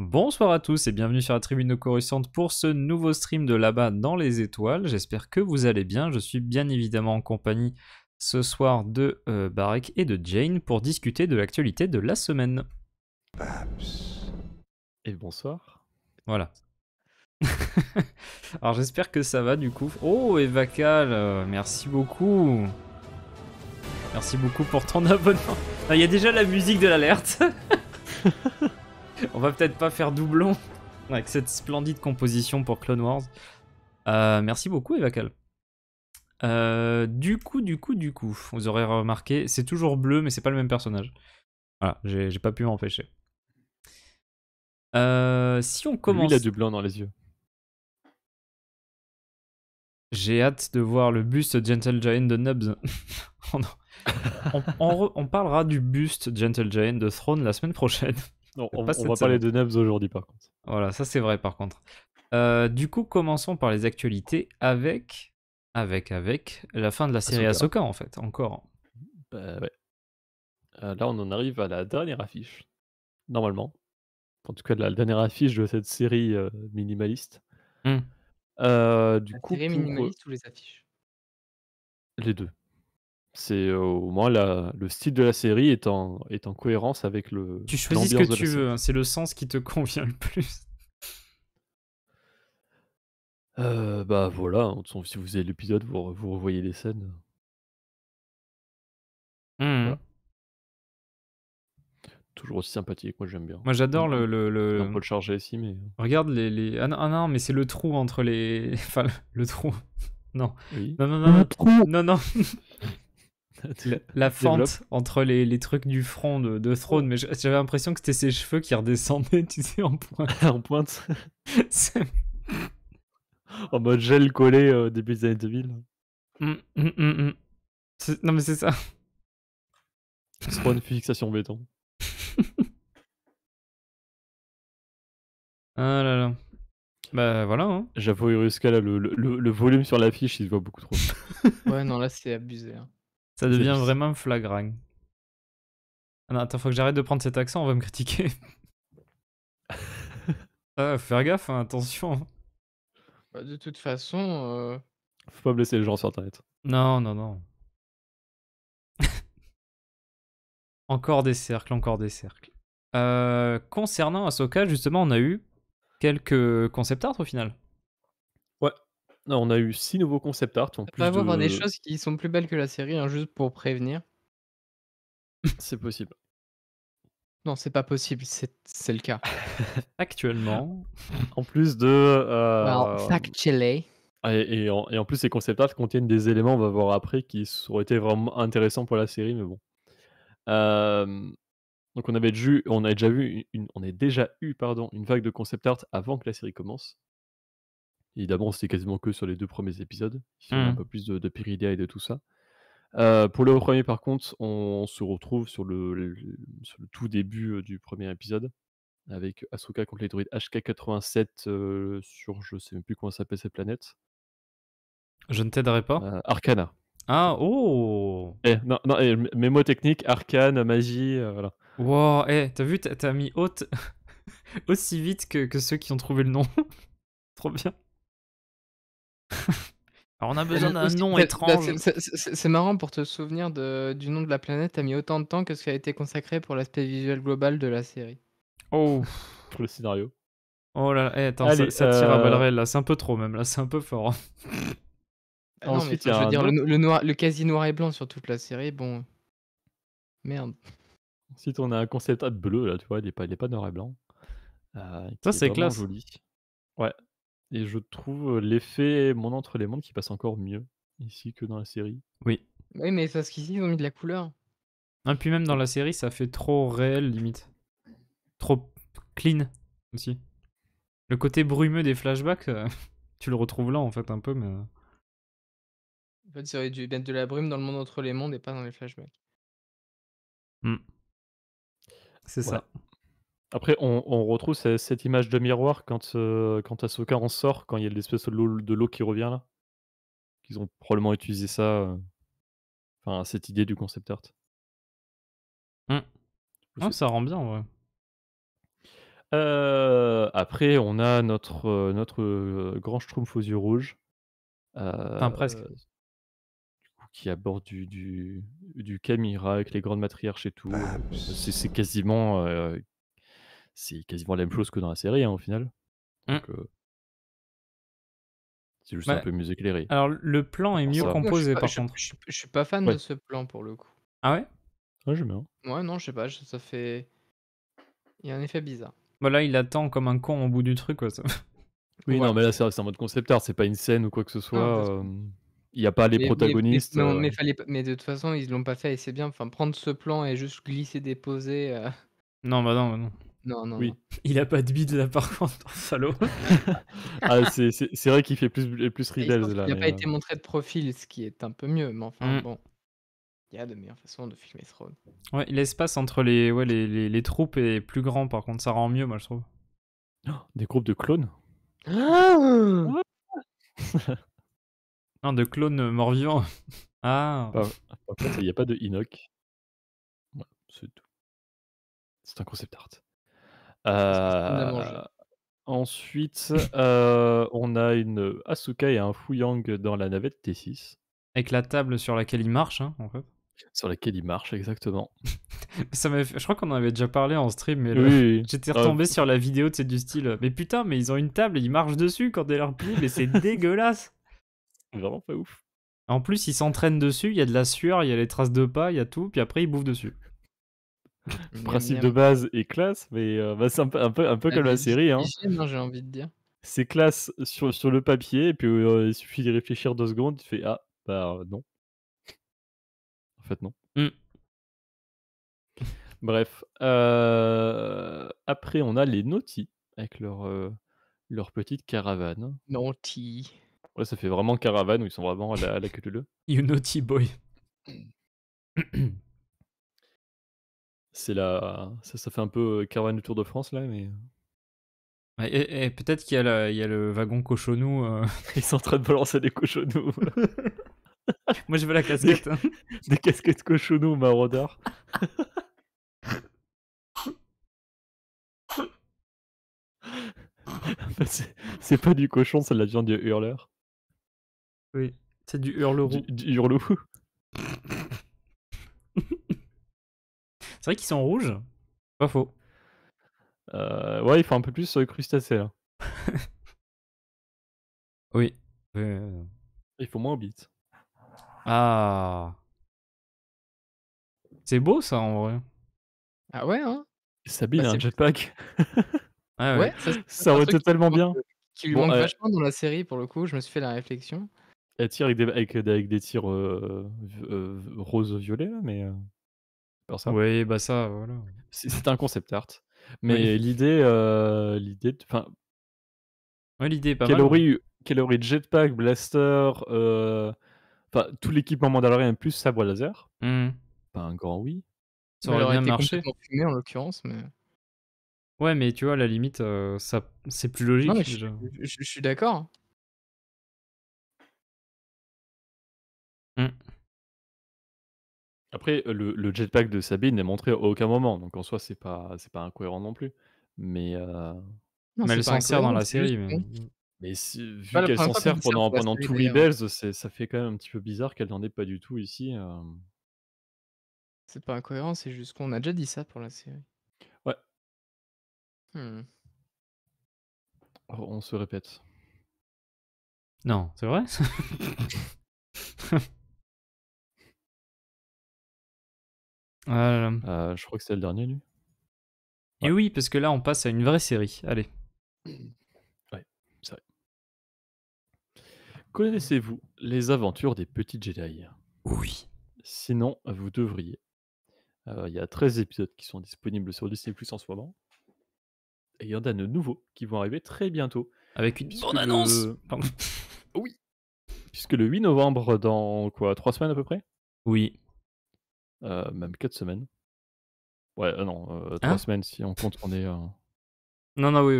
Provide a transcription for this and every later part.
Bonsoir à tous et bienvenue sur la tribune de pour ce nouveau stream de là-bas dans les étoiles. J'espère que vous allez bien. Je suis bien évidemment en compagnie ce soir de euh, Barek et de Jane pour discuter de l'actualité de la semaine. Et bonsoir. Voilà. Alors j'espère que ça va du coup. Oh, Evacal, merci beaucoup. Merci beaucoup pour ton abonnement. Ah, il y a déjà la musique de l'alerte. On va peut-être pas faire doublon avec cette splendide composition pour Clone Wars. Euh, merci beaucoup, Evacal. Euh, du coup, du coup, du coup, vous aurez remarqué, c'est toujours bleu, mais c'est pas le même personnage. Voilà, j'ai pas pu m'empêcher. Euh, si on commence. il a du blanc dans les yeux. J'ai hâte de voir le buste Gentle Giant de Nubs. on, on, parlera du buste Gentle Giant de Throne la semaine prochaine on, va parler de Nebs aujourd'hui par contre. Voilà, ça c'est vrai par contre. Euh, du coup, commençons par les actualités avec, avec, avec la fin de la ah, série asoka, en fait, encore. Bah, euh, là, on en arrive à la dernière affiche, normalement. En tout cas, la dernière affiche de cette série euh, minimaliste. Hum. du la coup, série minimaliste ou les affiches Les deux. C'est euh, au moins la, le style de la série est en, est en cohérence avec le. Tu choisis ce que tu veux, hein, c'est le sens qui te convient le plus. Euh, bah voilà, hein, si vous avez l'épisode, vous, vous revoyez les scènes. Mmh. Toujours aussi sympathique, moi j'aime bien. Moi j'adore mmh. le. le, le... On peut le charger ici, mais. Hein. Regarde les. les... Ah, ah, non, mais c'est le trou entre les. Enfin, le, trou. Non. non. Non, non, non. Le trou Non, non la, fente entre les, les, trucs du front de, Throne, mais j'avais l'impression que c'était ses cheveux qui redescendaient, tu sais, en pointe. en pointe. en mode gel collé au euh, début des années 2000. Mmh, mmh, mmh, non, mais c'est ça. C'est pas une fixation béton. ah là là. Bah voilà. Hein. J'avoue, Iruska, le, le, volume sur l'affiche, il se voit beaucoup trop. ouais, non, là, c'est abusé. Hein. Ça devient vraiment flagrant. Ah non, attends, faut que j'arrête de prendre cet accent, on va me critiquer. Ah, faire gaffe, hein, attention. Bah, de toute façon. Euh, faut pas blesser les gens sur internet. Non, non, non. encore des cercles, encore des cercles. Euh, concernant Ahsoka, justement, on a eu quelques concept art au final on a eu six nouveaux concept art on plus. avoir des choses qui sont plus belles que la série, hein, juste pour prévenir. C'est possible. Non, c'est pas possible, c'est le cas. Actuellement, en plus de. Euh, factually. Et, en, plus, ces concept art contiennent des éléments, on va voir après, qui auraient été vraiment intéressants pour la série, mais bon. Euh, donc on avait déjà, on a déjà vu, une, on déjà eu pardon, une vague de concept art avant que la série commence. Évidemment, c'était quasiment que sur les deux premiers épisodes. Il y a un mmh. peu plus de, de et de tout ça. pour le premier, par contre, on, se retrouve sur le, tout début du premier épisode avec Asuka contre les droïdes HK87 sur je sais même plus comment s'appelle cette planète. Je ne t'aiderai pas. Arcana. Ah, oh eh, Non, non eh, technique arcane, magie, voilà. Wow, eh, t'as vu, t'as mis haute aussi vite que, que ceux qui ont trouvé le nom. Trop bien. Alors on a besoin d'un nom bah, bah, étrange. c'est marrant pour te souvenir de, du nom de la planète, t'as mis autant de temps que ce qui a été consacré pour l'aspect visuel global de la série. Oh Pour le scénario. Oh là, eh, attends, ça, tire à euh, balles c'est un peu trop même, là c'est un peu fort. Ah Ensuite, je veux dire, le, noir, le quasi noir et blanc sur toute la série, bon. Merde. Ensuite, on a un concept art bleu là, tu vois, il est pas, est pas noir et blanc. Euh, ça c'est classe. Ouais, et je trouve l'effet Mon entre les mondes qui passe encore mieux ici que dans la série. Oui. Oui, mais parce qu'ici, ils ont mis de la couleur. Et ah, puis même dans la série, ça fait trop réel, limite. Trop clean aussi. Le côté brumeux des flashbacks, euh, tu le retrouves là, en fait, un peu, mais... Euh. En fait, ça aurait dû mettre de la brume dans le monde entre les mondes et pas dans les flashbacks. Mmh. C'est ça. Après, on, on retrouve cette, image de miroir quand, euh, quand Asoka en sort, quand il y a l'espèce de l'eau qui revient là. Ils ont probablement utilisé ça, euh, enfin, cette idée du concept art. Mmh. Ah, ça rend bien, ouais. Euh, après, on a notre, euh, notre euh, grand schtroumpf aux yeux rouges. enfin, presque. Qui aborde du, du, du Camira avec les grandes matriarches et tout. C'est quasiment c'est quasiment la même chose que dans la série hein, au final. Mmh. Donc, c'est juste un peu mieux éclairé. Alors le plan est mieux composé pas, par contre. Je, suis pas fan de ce plan pour le coup. Ah ouais Ouais, j'aime bien. Ouais, non, je sais pas, ça fait. Il y a un effet bizarre. Voilà, bah là il attend comme un con au bout du truc, quoi. Ça. Oui, non, mais là, c'est un mode concept art, c'est pas une scène ou quoi que ce soit. Il n'y a pas les protagonistes. Euh mais, de toute façon, ils l'ont pas fait et c'est bien. Enfin, prendre ce plan et juste glisser, déposer. Euh non, bah non, bah non. Non, non. Oui. Il a pas de bide là par contre, salaud. Ah, c'est vrai qu'il fait plus, plus là. Il n'a pas euh. été montré de profil, ce qui est un peu mieux, mais enfin mm. bon. Il y a de meilleures façons de filmer Throne. Ouais, l'espace entre les, ouais, les, les, troupes est plus grand par contre, ça rend mieux, moi je trouve. Oh, des groupes de clones Non, de clones morts-vivants. Ah il n'y a pas de Inoc. c'est tout. C'est un concept art ensuite, on a une Asuka et un Fuyang dans la navette T6. Avec la table sur laquelle il marche, hein, en fait. Sur laquelle il marche, exactement. ça Je crois qu'on en avait déjà parlé en stream, mais j'étais ah, retombé sur la vidéo du style Mais putain, mais ils ont une table et ils marchent dessus quand elle leur plie, mais c'est dégueulasse Vraiment pas ouf. En plus, ils s'entraînent dessus, il y a de la sueur, il y a les traces de pas, il y a tout, puis après ils bouffent dessus. le principe de base est classe, mais euh, bah, c'est un peu, comme la série. Hein. Hein, j'ai envie de dire. C'est classe sur, le papier, et puis euh, il suffit de réfléchir deux secondes, tu fais Ah, bah euh, non. En fait, non. Mm. Bref. après, on a les Naughty, avec leur, petite caravane. Naughty. Ouais, ça fait vraiment caravane où ils sont vraiment à la, queue de You Naughty Boy. c'est la, ça, ça, fait un peu euh, caravane du Tour de France là, mais. Et, peut-être qu'il y, a le wagon cochonou. Euh. Ils sont en train de balancer des cochonous. Moi, je veux la casquette. Des, hein. des casquettes cochonou c'est pas du cochon, ça devient du hurleur. Oui, c'est du hurleur Du, du c'est vrai qu'ils sont rouges. Pas faux. Euh, euh, ouais, il faut un peu plus crustacé là. oui. Il faut moins beat Ah. C'est beau ça en vrai. Ah ouais, hein Sabine a bah, un jetpack. Ah ouais, ouais, ça, aurait totalement bien. Euh, qui lui manque vachement dans la série pour le coup, je me suis fait la réflexion. Elle tire avec des, avec, des tirs rose-violet, mais. Oui, bah ça, voilà. C'est un concept art. Mais l'idée, euh, l'idée, enfin, ouais, l'idée, pas Calorie, hein. jetpack, blaster, euh, enfin tout l'équipement mandalorien plus sabre laser. Mmh. Pas un grand oui. Ça aurait, bien marché. Fumé, en l'occurrence, mais. Ouais, mais tu vois, à la limite, euh, ça, c'est plus logique. je, suis d'accord. Après, euh, le, jetpack de Sabine n'est montré à aucun moment, donc en soi, c'est pas, c'est pas incohérent non plus. Mais, euh, Mais elle s'en sert dans la série. mais- mmh. vu qu'elle s'en sert pendant, pendant tout Rebels, hein. c'est- ça fait quand même un petit peu bizarre qu'elle n'en ait pas du tout ici. Euh. C'est pas incohérent, c'est juste qu'on a déjà dit ça pour la série. Ouais. Hmm. On se répète. Non, c'est vrai Ah euh, je crois que c'est le dernier, lui. Et oui, parce que là, on passe à une vraie série. Allez. Ouais, c'est vrai. Connaissez-vous les aventures des petites Jedi Oui. Sinon, vous devriez. Euh, il y a 13 épisodes qui sont disponibles sur Disney Plus en ce moment. Et il y en a de nouveaux qui vont arriver très bientôt. Avec une bonne annonce Oui Puisque le 8 novembre, dans quoi 3 semaines à peu près Oui. Euh, même 4 semaines. Ouais, euh, non, 3 euh, hein? semaines si on compte on est. Non, non, oui,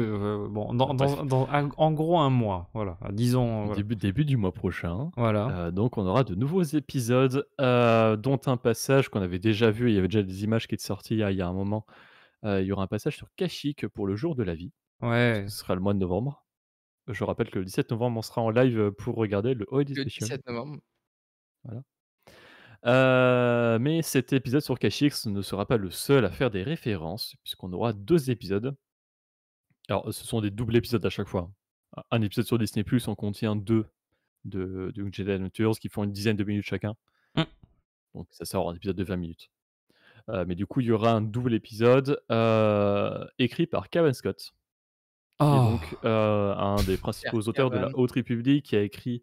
bon, dans, dans, en gros un mois, voilà, disons. Début, début du mois prochain. Voilà. donc on aura de nouveaux épisodes, dont un passage qu'on avait déjà vu, il y avait déjà des images qui étaient sorties il y a, un moment. il y aura un passage sur Kashik pour le jour de la vie. Ouais. Ce sera le mois de novembre. Je rappelle que le 17 novembre, on sera en live pour regarder le holy Le 17 novembre. Voilà. Euh, mais cet épisode sur X ne sera pas le seul à faire des références, puisqu'on aura deux épisodes. Alors, ce sont des doubles épisodes à chaque fois. Hein. Un épisode sur Disney, on contient deux de, de Jedi Adventures qui font une dizaine de minutes chacun. Mm. Donc, ça sera un épisode de 20 minutes. Euh, mais du coup, il y aura un double épisode euh, écrit par Kevin Scott, qui est oh. un des principaux auteurs de la Haute République, qui a écrit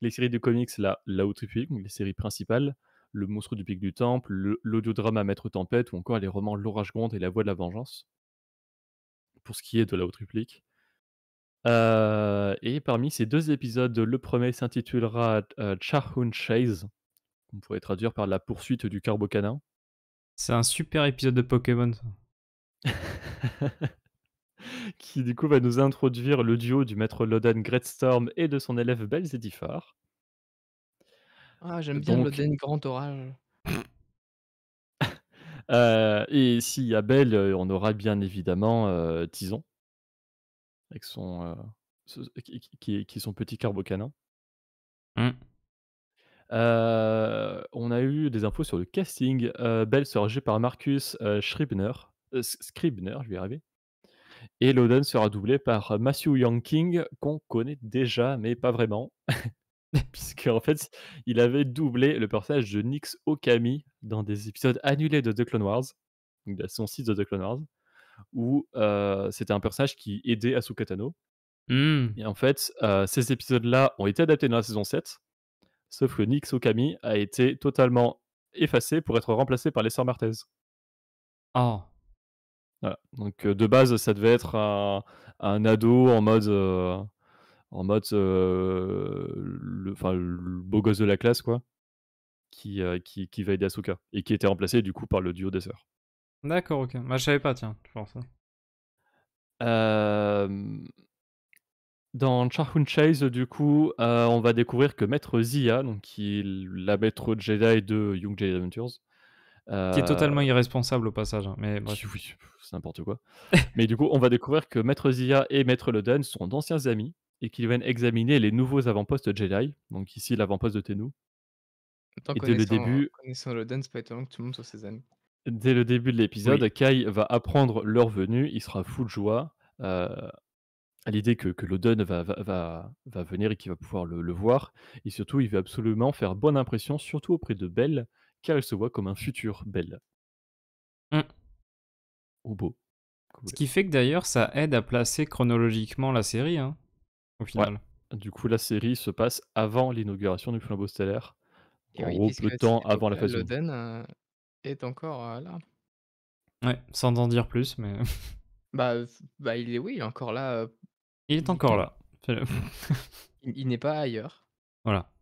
les séries de comics, la, la Haute République, les séries principales, le monstre du pic du temple, l'audiodrame Maître Tempête ou encore les romans L'Orage Gronde et La Voix de la Vengeance, pour ce qui est de la haute réplique. Euh, et parmi ces deux épisodes, le premier s'intitulera euh, Charhun Chase, qu'on pourrait traduire par la poursuite du carbocanin. C'est un super épisode de Pokémon, qui du coup va nous introduire le duo du maître Loden Greatstorm et de son élève Belzédifar. Ah, j'aime bien l'Oden, grand Oral. orage. Euh, et si y a Belle, euh, on aura bien évidemment euh, Tison, avec son, qui, est son petit carbocanin. Mmh. on a eu des infos sur le casting. Belle sera jouée par Marcus Scribner, je Et Loden sera doublé par Matthew Young King, qu'on connaît déjà, mais pas vraiment. puisque en fait, il avait doublé le personnage de Nix Okami dans des épisodes annulés de The Clone Wars, donc la saison 6 de The Clone Wars, où euh, c'était un personnage qui aidait Asuka Tano. Mmh. Et en fait, euh, ces épisodes-là ont été adaptés dans la saison 7, sauf que Nix Okami a été totalement effacé pour être remplacé par les sœurs marthez Ah. Voilà. Donc euh, de base, ça devait être un ado en mode en mode le, beau gosse de la classe, quoi, qui, va aider Asuka, et qui était remplacé du coup par le duo des sœurs. D'accord, ok. Bah, je savais pas, tiens, je pense. Hein. Dans Charhun Chase, du coup, on va découvrir que Maître Zia, donc qui est la maître Jedi de Young Jedi Adventures, qui est totalement irresponsable au passage, hein, mais c'est n'importe quoi. mais du coup, on va découvrir que Maître Zia et Maître Loden sont d'anciens amis et qu'ils viennent examiner les nouveaux avant-postes Jedi, donc ici l'avant-poste de Tenu. Et dès le début, Dès le début de l'épisode, Kai va apprendre leur venue, il sera fou de joie euh, à l'idée que, que Loden va, va, va, venir et qu'il va pouvoir le, le, voir, et surtout il veut absolument faire bonne impression, surtout auprès de Belle, car elle se voit comme un futur Belle. Hum. Ou beau. Ce qui fait que d'ailleurs ça aide à placer chronologiquement la série. Hein final. Du coup, la série se passe avant l'inauguration du flambeau stellaire. en gros, le temps avant la phase Loden euh, est encore euh, là. Ouais, sans en dire plus, mais. bah, bah, il est oui, euh, il est encore là. Il est encore là. il, n'est pas ailleurs. Voilà.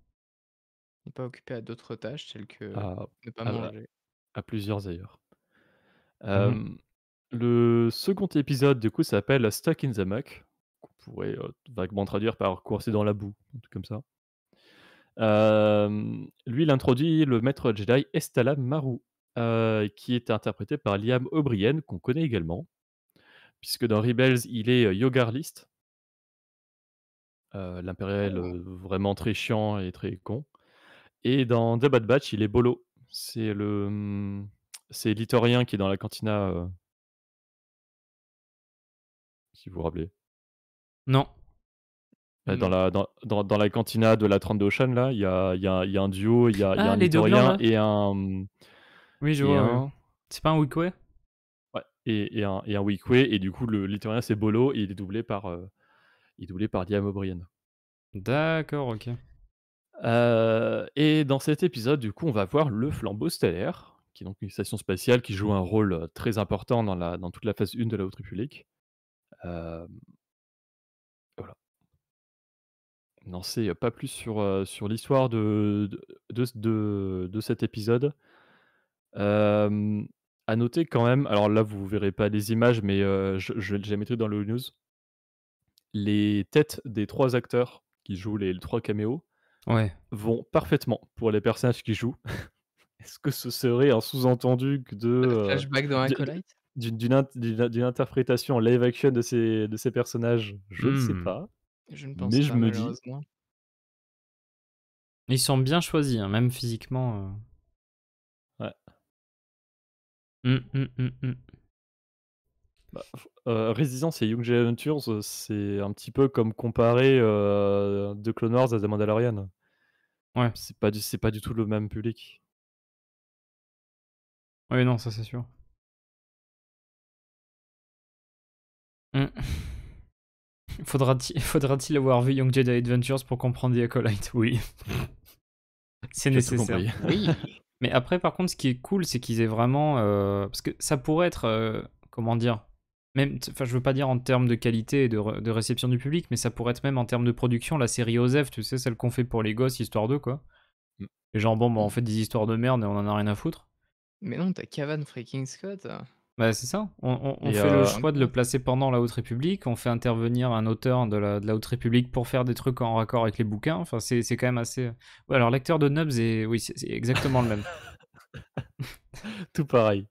Il n'est pas occupé à d'autres tâches, telles que à, ne pas manger. À plusieurs ailleurs. Mmh le second épisode, du coup, s'appelle Stuck in the Muck pourrait vaguement traduire par courser dans la boue, un truc comme ça. lui, il introduit le maître Jedi Estala Maru, qui est interprété par Liam O'Brien, qu'on connaît également, puisque dans Rebels, il est Yogarlist, l'impérial ah. vraiment très chiant et très con. Et dans The Bad Batch, il est Bolo. C'est le mmh, l'Itorien qui est dans la cantina. Si vous vous rappelez. Non. Euh, dans la, dans, dans, la cantina de la 32 Ocean, là, il y a, y, a, y a, un duo, il y a, ah, un historien et un. Oui, je vois. C'est pas un Wikwe Ouais, et, et, un, et un Et du coup, le c'est Bolo et il est doublé par, Diam euh, il par O'Brien. D'accord, ok. Euh, et dans cet épisode, du coup, on va voir le flambeau stellaire, qui est donc une station spatiale qui joue un rôle très important dans, la, dans toute la phase 1 de la Haute République. Non, c'est pas plus sur, sur l'histoire de de, cet épisode. à noter quand même, alors là vous verrez pas les images, mais je, je, les mettrai dans le news. Les têtes des trois acteurs qui jouent les, trois caméos vont parfaitement pour les personnages qui jouent. Est-ce que ce serait un sous-entendu de d'une, d'une, interprétation live action de ces, de ces personnages Je ne sais mmh. pas. Je Mais je me dis. Ils sont bien choisis, hein, même physiquement. Euh. Ouais. Mm, et Young Adventures, euh, c'est un petit peu comme comparer euh, The Clone Wars à The Mandalorian. Ouais. C'est pas, du, pas du tout le même public. Oui, non, ça c'est sûr. Faudra-t-il avoir vu Young Jedi Adventures pour comprendre The Acolyte Oui. c'est nécessaire. Oui. Mais après, par contre, ce qui est cool, c'est qu'ils aient vraiment. Euh, parce que ça pourrait être. Euh, comment dire même, enfin, je veux pas dire en termes de qualité et de, de, réception du public, mais ça pourrait être même en termes de production, la série Osef, tu sais, celle qu'on fait pour les gosses, histoire de quoi. les mm. genre, bon, bah, on mm. fait des histoires de merde et on en a rien à foutre. Mais non, t'as Cavan freaking Scott. Hein. Bah, c'est ça. On, on, fait le euh, choix de le placer pendant la Haute République. On fait intervenir un auteur de la, de la Haute République pour faire des trucs en raccord avec les bouquins. Enfin, c'est, c'est quand même assez. Ouais, alors, l'acteur de Nubs est, oui, c'est, exactement le même. Tout pareil.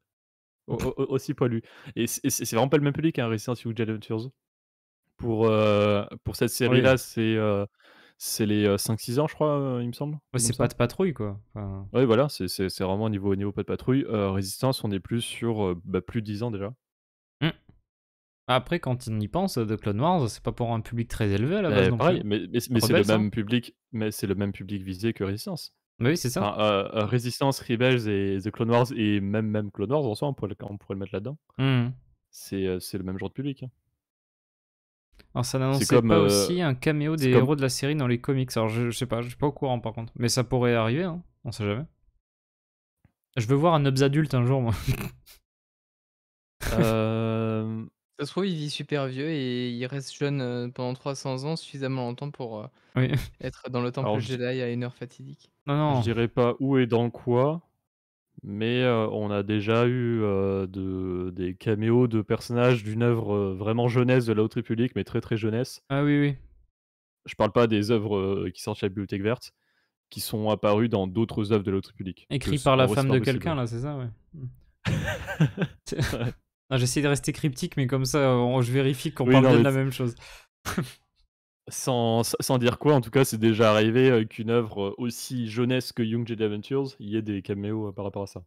aussi poilu. Et c'est, vraiment pas le même public, un hein, Resident Evil Adventures. Pour, euh, pour cette série-là, c'est. Euh, c'est les 5-6 euh, ans je crois, euh, il me semble. c'est pas de patrouille, quoi. Oui, voilà, c'est vraiment au niveau, niveau pas de patrouille. Euh, résistance, on est plus sur bah, plus de 10 ans déjà. Mmh. Après, quand on y pense, The Clone Wars, c'est pas pour un public très élevé à la base. non plus. mais, c'est le même public, mais c'est le même public visé que Résistance. Mais oui, c'est ça. Résistance, Rebels et The Clone Wars et même même Clone Wars, en on pourrait, le mettre là-dedans. Mmh. C'est le même genre de public. Hein. Alors ça n'annonçait pas euh, aussi un caméo des héros de la série dans les comics. Alors je, sais pas, je suis pas au courant par contre. Mais ça pourrait arriver, hein on sait jamais. Je veux voir un Nubs adulte un jour, moi. Euh, ça se trouve, il vit super vieux et il reste jeune euh, pendant 300 ans, suffisamment longtemps pour être dans le temple Jedi à une heure fatidique. Non, non. Je dirais pas où et dans quoi, mais on a déjà eu de, des caméos de personnages d'une œuvre vraiment jeunesse de la Haute République, mais très très jeunesse. Ah oui, oui. Je parle pas des œuvres qui sortent chez la Bibliothèque Verte, qui sont apparues dans d'autres œuvres de la Haute République. Écrit par la femme de quelqu'un, là, c'est ça, ouais. Mmh. J'essaie de rester cryptique, mais comme ça, je vérifie qu'on parle bien de la même chose. sans, sans, dire quoi, en tout cas, c'est déjà arrivé euh, qu'une œuvre euh, aussi jeunesse que Young Jedi Adventures, il y ait des caméos euh, par rapport à ça.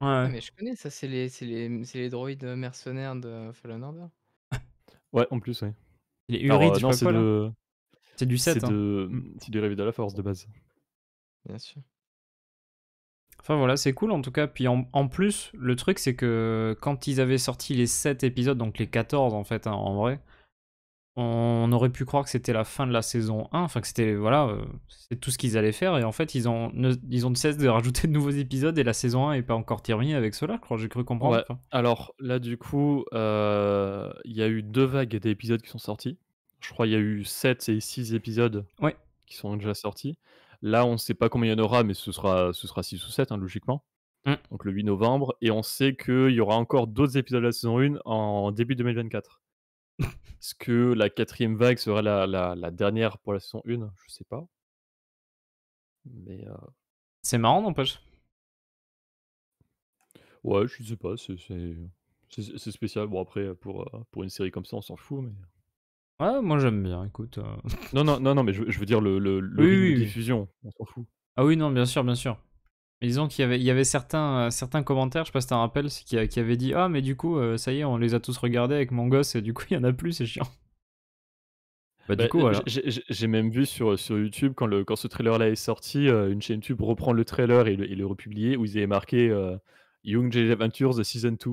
Ouais. Mais je connais ça, c'est les, les, les, droïdes mercenaires de Fallen Order. ouais, en plus, ouais. Les Urides, c'est de... C'est du 7. Hein. Mm. C'est du Réveil de la Force de base. Bien sûr. Enfin voilà, c'est cool en tout cas. Puis en, en plus, le truc c'est que quand ils avaient sorti les 7 épisodes, donc les 14 en fait, hein, en vrai, on aurait pu croire que c'était la fin de la saison 1, enfin que c'était voilà, euh, c'est tout ce qu'ils allaient faire et en fait ils ont ont de cesse de rajouter de nouveaux épisodes et la saison 1 est pas encore terminée avec cela, je crois, j'ai cru comprendre. Alors là du coup, euh, il y a eu deux vagues d'épisodes qui sont sortis. Je crois il y a eu 7 et 6 épisodes qui sont déjà sortis. Là, on ne sait pas combien il y en aura mais ce sera ce sera 6 ou 7 hein, logiquement. Mmh. Donc le 8 novembre et on sait qu'il y aura encore d'autres épisodes de la saison 1 en début 2024. Est-ce que la quatrième vague sera la, la, dernière pour la saison 1 Je sais pas. Mais. Euh c'est marrant, n'empêche. Ouais, je sais pas. C'est spécial. Bon, après, pour, euh, pour une série comme ça, on s'en fout, mais. Ouais, moi j'aime bien, écoute. Euh. Non, non, non, non, mais je, veux dire le, le, le de diffusion, on s'en fout. Ah oui, non, bien sûr, bien sûr disons qu'il y avait, y avait certains, euh, certains commentaires, je sais pas si t'en rappelles, qui, qui avaient dit Ah, mais du coup, euh, ça y est, on les a tous regardés avec mon gosse, et du coup, il y en a plus, c'est chiant. Bah, du bah, coup, voilà. J'ai même vu sur, sur YouTube, quand, le, quand ce trailer-là est sorti, euh, une chaîne YouTube reprend le trailer et le, et le où ils avaient marqué Young J Adventures Season 2.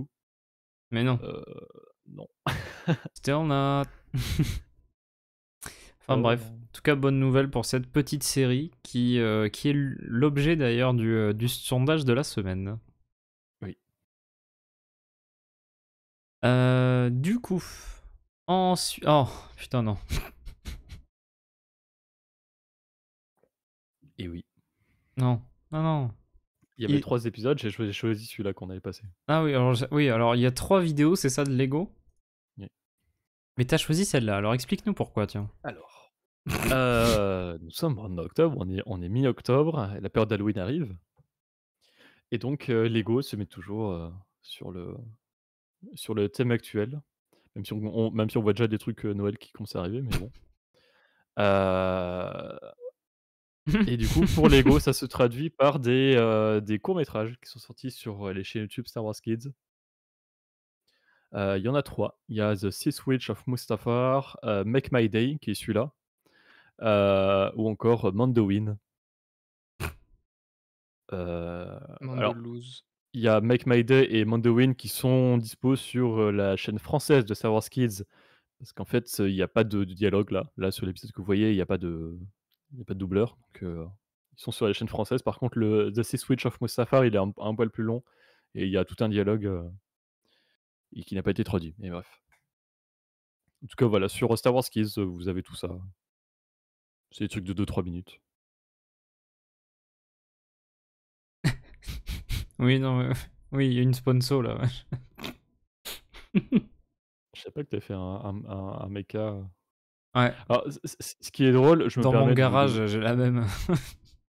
Mais non. Euh, non. Still not. Enfin euh, bref, en tout cas bonne nouvelle pour cette petite série qui, euh, qui est l'objet d'ailleurs du, euh, du, sondage de la semaine. Oui. du coup, ensuite... Oh putain non. Et eh oui. Non, non, non. Il y avait trois épisodes, j'ai choisi, celui-là qu'on avait passé. Ah oui, alors oui, alors il y a trois vidéos, c'est ça de Lego mais t'as choisi celle-là, alors explique-nous pourquoi, tiens. Alors, euh, nous sommes en octobre, on est, on est mi-octobre, la période d'Halloween arrive. Et donc, euh, l'ego se met toujours euh, sur, le, sur le thème actuel. Même si on, même si on voit déjà des trucs Noël qui commencent à arriver, mais bon. et du coup, pour Lego, ça se traduit par des, des courts-métrages qui sont sortis sur les chaînes YouTube Star Wars Kids. Euh, il y en a trois. Il y a The Six Switch of Mustafar, euh, Make My Day, qui est celui-là, euh, ou encore Mandowin. il y a Make My Day et Mandowin qui sont dispo sur la chaîne française de Star Parce qu'en fait, il n'y a pas de, dialogue là. Là, sur l'épisode que vous voyez, il n'y a, pas de, y a pas de doubleur. ils sont sur la chaîne française. Par contre, The Sea Switch of Mustafar, il est un, poil plus long. Et il y a tout un dialogue et qui n'a pas été traduit. Mais bref. En tout cas, voilà, sur Star Wars Kids, euh, vous avez tout ça. C'est des trucs de 2-3 minutes. oui, non, oui, il y a une sponsor là. Je sais pas que t'as fait un, un, un, mecha. Ouais. Alors, ce qui est drôle, je Dans me Dans mon garage, j'ai la même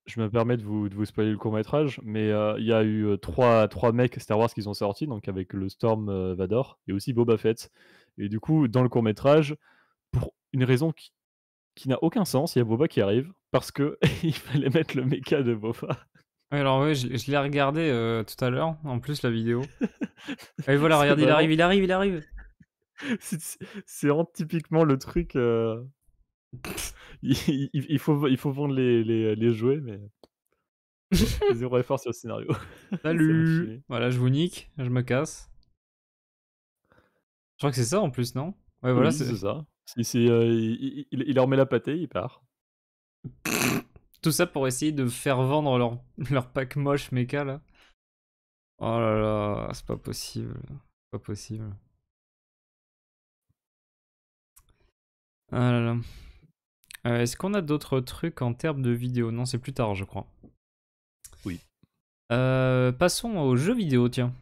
je me permets de vous, spoiler le court métrage, mais euh, il y a eu euh, trois, trois mecs Star Wars qui sont sortis, donc avec le Storm euh, Vador et aussi Boba Fett. Et du coup, dans le court métrage, pour une raison qui, n'a aucun sens, il y a Boba qui arrive parce que il fallait mettre le méca de Boba. alors oui, je, l'ai regardé tout à l'heure, en plus la vidéo. Ah, et voilà, regarde, il arrive, il arrive, il arrive. C'est typiquement le truc. il, faut, il faut vendre les, les, euh, les jouets, mais. Zéro effort sur le scénario. Salut Voilà, je vous nique, je me casse. Je crois que c'est ça en plus, non Ouais, voilà, c'est ça. Euh, il, il, leur met la pâtée, il part. Tout ça pour essayer de faire vendre leur, leur pack moche méca là. Oh là là, c'est pas possible. Pas possible. Ah là là. Euh, est-ce qu'on a d'autres trucs en termes de vidéo Non, c'est plus tard, je crois. Oui. Euh, passons aux jeux vidéo, tiens.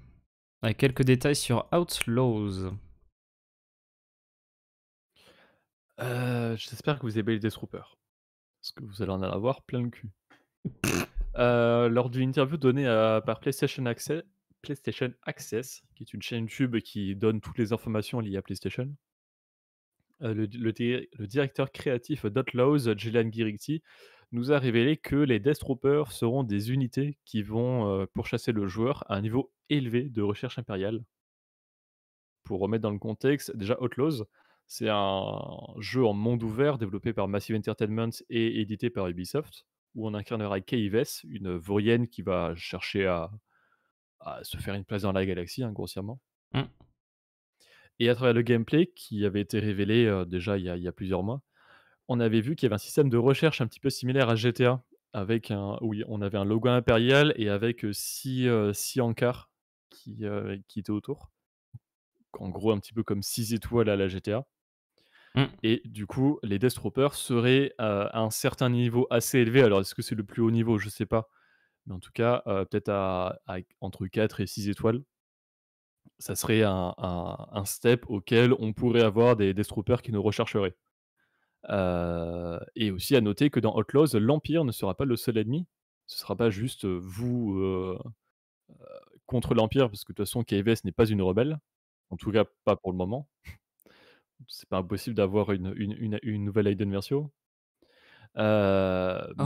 quelques détails sur Outlaws. Euh, j'espère que vous aimez les Troopers. Parce que vous allez en avoir plein le cul. lors d'une interview donnée par PlayStation Access, PlayStation Access, qui est une chaîne YouTube qui donne toutes les informations liées à PlayStation, euh, le, directeur créatif d'Outlaws, Gillian Girigti, nous a révélé que les Death Troopers seront des unités qui vont pour euh, pourchasser le joueur à un niveau élevé de recherche impériale. Pour remettre dans le contexte, déjà Outlaws, c'est un jeu en monde ouvert développé par Massive Entertainment et édité par Ubisoft, où on incarnera Keyves, une vaurienne qui va chercher à, se faire une place dans la galaxie, hein, grossièrement. Mmh. Et à travers le gameplay qui avait été révélé déjà il y, a, plusieurs mois, on avait vu qu'il y avait un système de recherche un petit peu similaire à GTA, avec un, où on avait un logo impérial et avec six, six qui, qui étaient autour. En gros, un petit peu comme six étoiles à la GTA. Mmh. Et du coup, les Death Troopers seraient à un certain niveau assez élevé. Alors, est-ce que c'est le plus haut niveau Je ne sais pas mais en tout cas, peut-être entre 4 et 6 étoiles ça serait un, un, step auquel on pourrait avoir des, destroopers qui nous rechercheraient. Euh, et aussi à noter que dans Outlaws, l'Empire ne sera pas le seul ennemi. Ce ne sera pas juste euh, vous euh, contre l'Empire, parce que de toute façon, KVS n'est pas une rebelle. En tout cas, pas pour le moment. C'est pas impossible d'avoir une, une, une, nouvelle Aiden Versio. Oh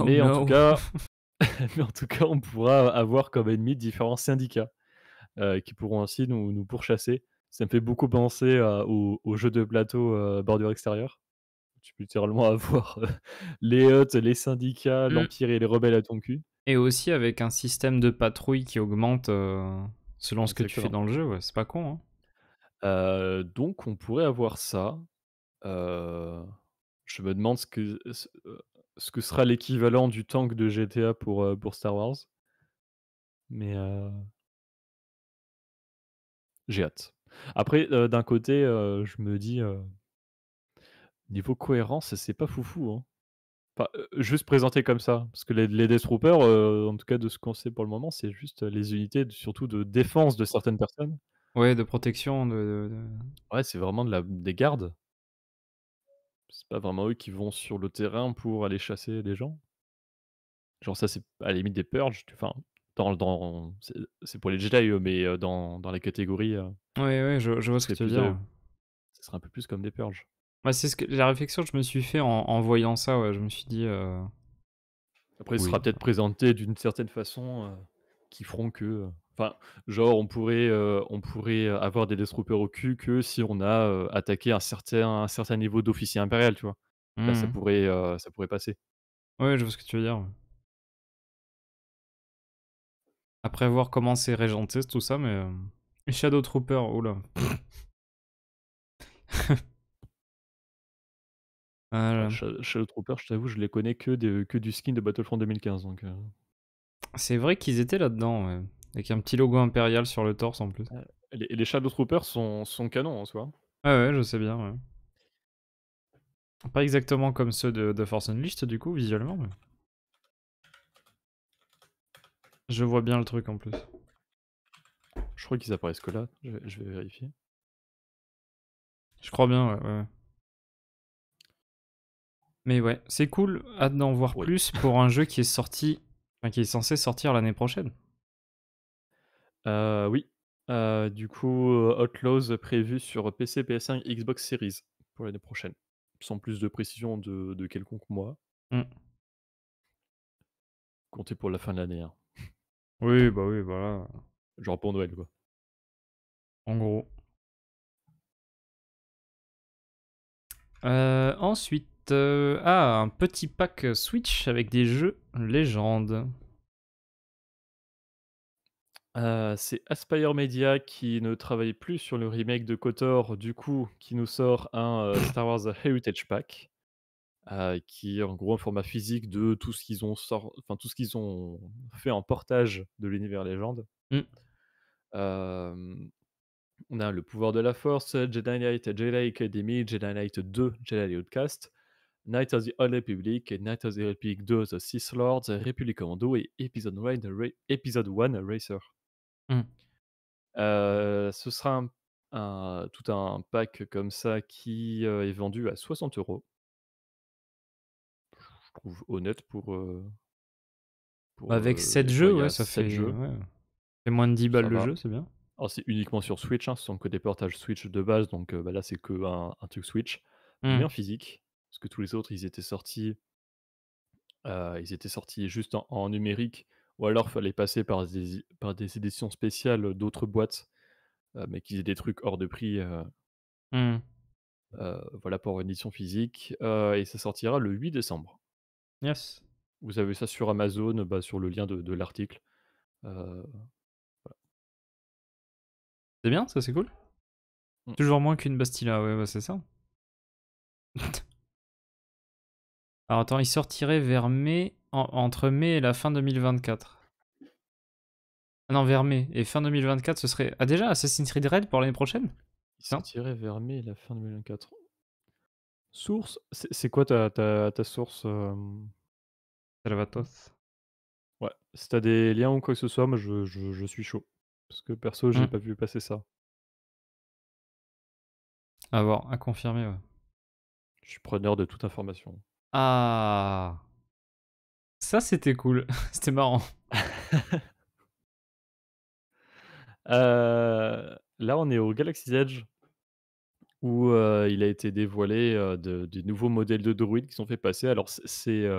mais, en tout cas, mais en tout cas, on pourra avoir comme ennemi différents syndicats. Euh, qui pourront ainsi nous, nous, pourchasser. Ça me fait beaucoup penser euh, aux au, jeu de plateau euh, bordure extérieure. Tu peux littéralement avoir les hôtes, les syndicats, mmh. l'Empire et les rebelles à ton cul. Et aussi avec un système de patrouille qui augmente selon ce que tu fais dans le jeu, c'est pas con. Hein. donc on pourrait avoir ça. je me demande ce que, ce que sera l'équivalent du tank de GTA pour, pour Star Wars. Mais j'ai hâte. Après, euh, d'un côté, euh, je me dis, euh, niveau cohérence, c'est pas foufou. Hein. juste présenter comme ça. Parce que les, les Death Troopers, en tout cas de ce qu'on sait pour le moment, c'est juste les unités, surtout de défense de certaines personnes. Ouais, de protection. De, Ouais, c'est vraiment de la, des gardes. C'est pas vraiment eux qui vont sur le terrain pour aller chasser des gens. Genre, ça, c'est à la limite des purges. Enfin, dans c'est pour les Jedi, mais dans, dans la catégorie. Oui, oui, je, vois ce que tu veux dire. Ce sera un peu plus comme des purges. c'est ce que, la réflexion que je me suis fait en, voyant ça, ouais, je me suis dit. Après, sera peut-être présenté d'une certaine façon qui feront que. Enfin, genre, on pourrait, on pourrait avoir des destroyers au cul que si on a attaqué un certain, certain niveau d'officier impérial, tu vois. ça mmh. pourrait, ça pourrait passer. Oui, je vois ce que tu veux dire. Après voir comment c'est régenté, tout ça, mais. Euh, Shadow Trooper, oula. là. Ah, Shadow Troopers, je t'avoue, je les connais que, du skin de Battlefront 2015. Donc, euh. C'est vrai qu'ils étaient là-dedans, avec un petit logo impérial sur le torse en plus. Euh, les, les Shadow Troopers sont, sont canons en hein, soi. Ah ouais, je sais bien, ouais. Pas exactement comme ceux de, de Force Unleashed, du coup, visuellement. Mais... Je vois bien le truc en plus. Je crois qu'ils apparaissent que là. Je vais, vérifier. Je crois bien, ouais. ouais. Mais ouais, c'est cool. Hâte d'en voir plus pour un jeu qui est sorti, enfin, qui est censé sortir l'année prochaine. Euh, oui. Euh, du coup, euh, Outlaws prévu sur PC, PS5, Xbox Series pour l'année prochaine. Sans plus de précision de, quelconque mois. Mm. Comptez pour la fin de l'année. Hein. Oui, bah oui, voilà. Genre pour Noël, quoi. En gros. Euh, ensuite, euh, ah, un petit pack Switch avec des jeux légendes. Euh, c'est Aspire Media qui ne travaille plus sur le remake de KOTOR, du coup, qui nous sort un Star Wars Heritage Pack qui est en gros un format physique de tout ce qu'ils ont, enfin, tout ce qu'ils ont fait en portage de l'univers légende. Mmh. on a le pouvoir de la force, Jedi Knight, Jedi Academy, Jedi Knight 2, Jedi Outcast, Knight of the Old Republic, et Knight of the Republic 2, The Sith Lords, Republic Commando et Episode 1, Racer. Mmh. Euh, ce sera tout un pack comme ça qui euh, est vendu à 60 euros honnête pour. Euh, bah, avec 7 euh, bah, jeux, ouais, ça fait. C'est moins de 10 balles le jeu, c'est bien. c'est uniquement sur Switch, hein, ce sont que des portages Switch de base, donc euh, bah, là, c'est que un, truc Switch. Mais mmh. en physique, parce que tous les autres, ils étaient sortis. ils étaient sortis juste en, numérique, ou alors fallait passer par des, par des éditions spéciales d'autres boîtes, mais qui aient des trucs hors de prix. Mmh. voilà pour une édition physique. et ça sortira le 8 décembre. Yes. Vous avez ça sur Amazon, bah, sur le lien de, l'article. Euh, voilà. C'est bien, ça c'est cool. Mmh. Toujours moins qu'une Bastilla, ouais, ouais c'est ça. Alors attends, il sortirait vers mai, entre mai et la fin 2024. Ah non, vers mai et fin 2024, ce serait. Ah déjà, Assassin's Creed Red pour l'année prochaine Il sortirait vers mai et la fin 2024. Source, c'est quoi ta, ta, ta source Salvatos. Ouais, si t'as des liens ou quoi que ce soit, moi je, je, suis chaud. Parce que perso, j'ai mmh. pas vu passer ça. A voir, à confirmer, ouais. Je suis preneur de toute information. Ah Ça, c'était cool. c'était marrant. Euh, là, on est au Galaxy's Edge il a été dévoilé des nouveaux modèles de droïdes qui sont fait passer. Alors, c'est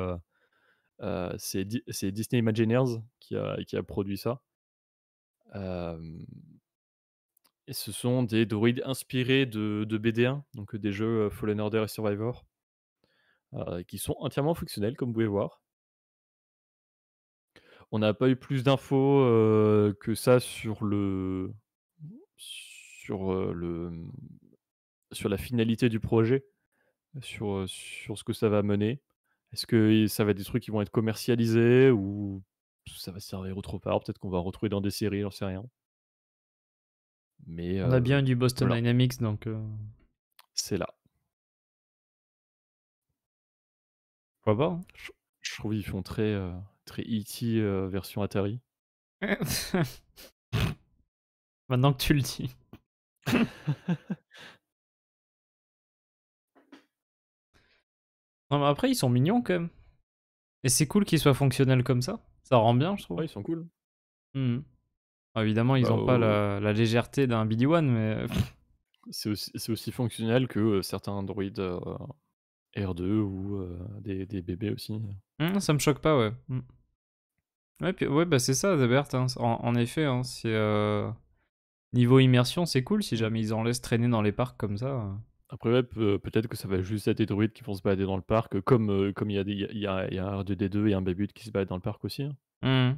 c'est Disney Imagineers qui a, qui a produit ça. et ce sont des droïdes inspirés de, BD1, donc des jeux Fallen Order et Survivor, qui sont entièrement fonctionnels, comme vous pouvez voir. On n'a pas eu plus d'infos que ça sur le sur le sur la finalité du projet, sur, sur ce que ça va mener. Est-ce que ça va être des trucs qui vont être commercialisés ou ça va servir autre part Peut-être qu'on va retrouver dans des séries, j'en sais rien. Mais, On a bien du Boston Dynamics, donc. C'est là. Pourquoi pas hein. je, trouve qu'ils font très, très E.T. version Atari. Maintenant que tu le dis. Non, mais après, ils sont mignons quand même. Et c'est cool qu'ils soient fonctionnels comme ça. Ça rend bien, je trouve. Ouais, ils sont cool. Hmm. Bah, évidemment, ils n'ont bah, pas oh. la, légèreté d'un BD-1, mais. Euh, c'est aussi, fonctionnel que euh, certains droïdes euh, R2 ou des, des, bébés aussi. Hmm, ça me choque pas, ouais. Hmm. Ouais, bah, c'est ça, Debert. Hein, en, effet, hein, Niveau immersion, c'est cool si jamais ils en laissent traîner dans les parcs comme ça. Hein. Après, peut-être que ça va juste être des druides qui vont se balader dans le parc, euh, comme euh, comme il y, a y un R2D2 et un Bébut qui se baladent dans le parc aussi. Hein. Mmh.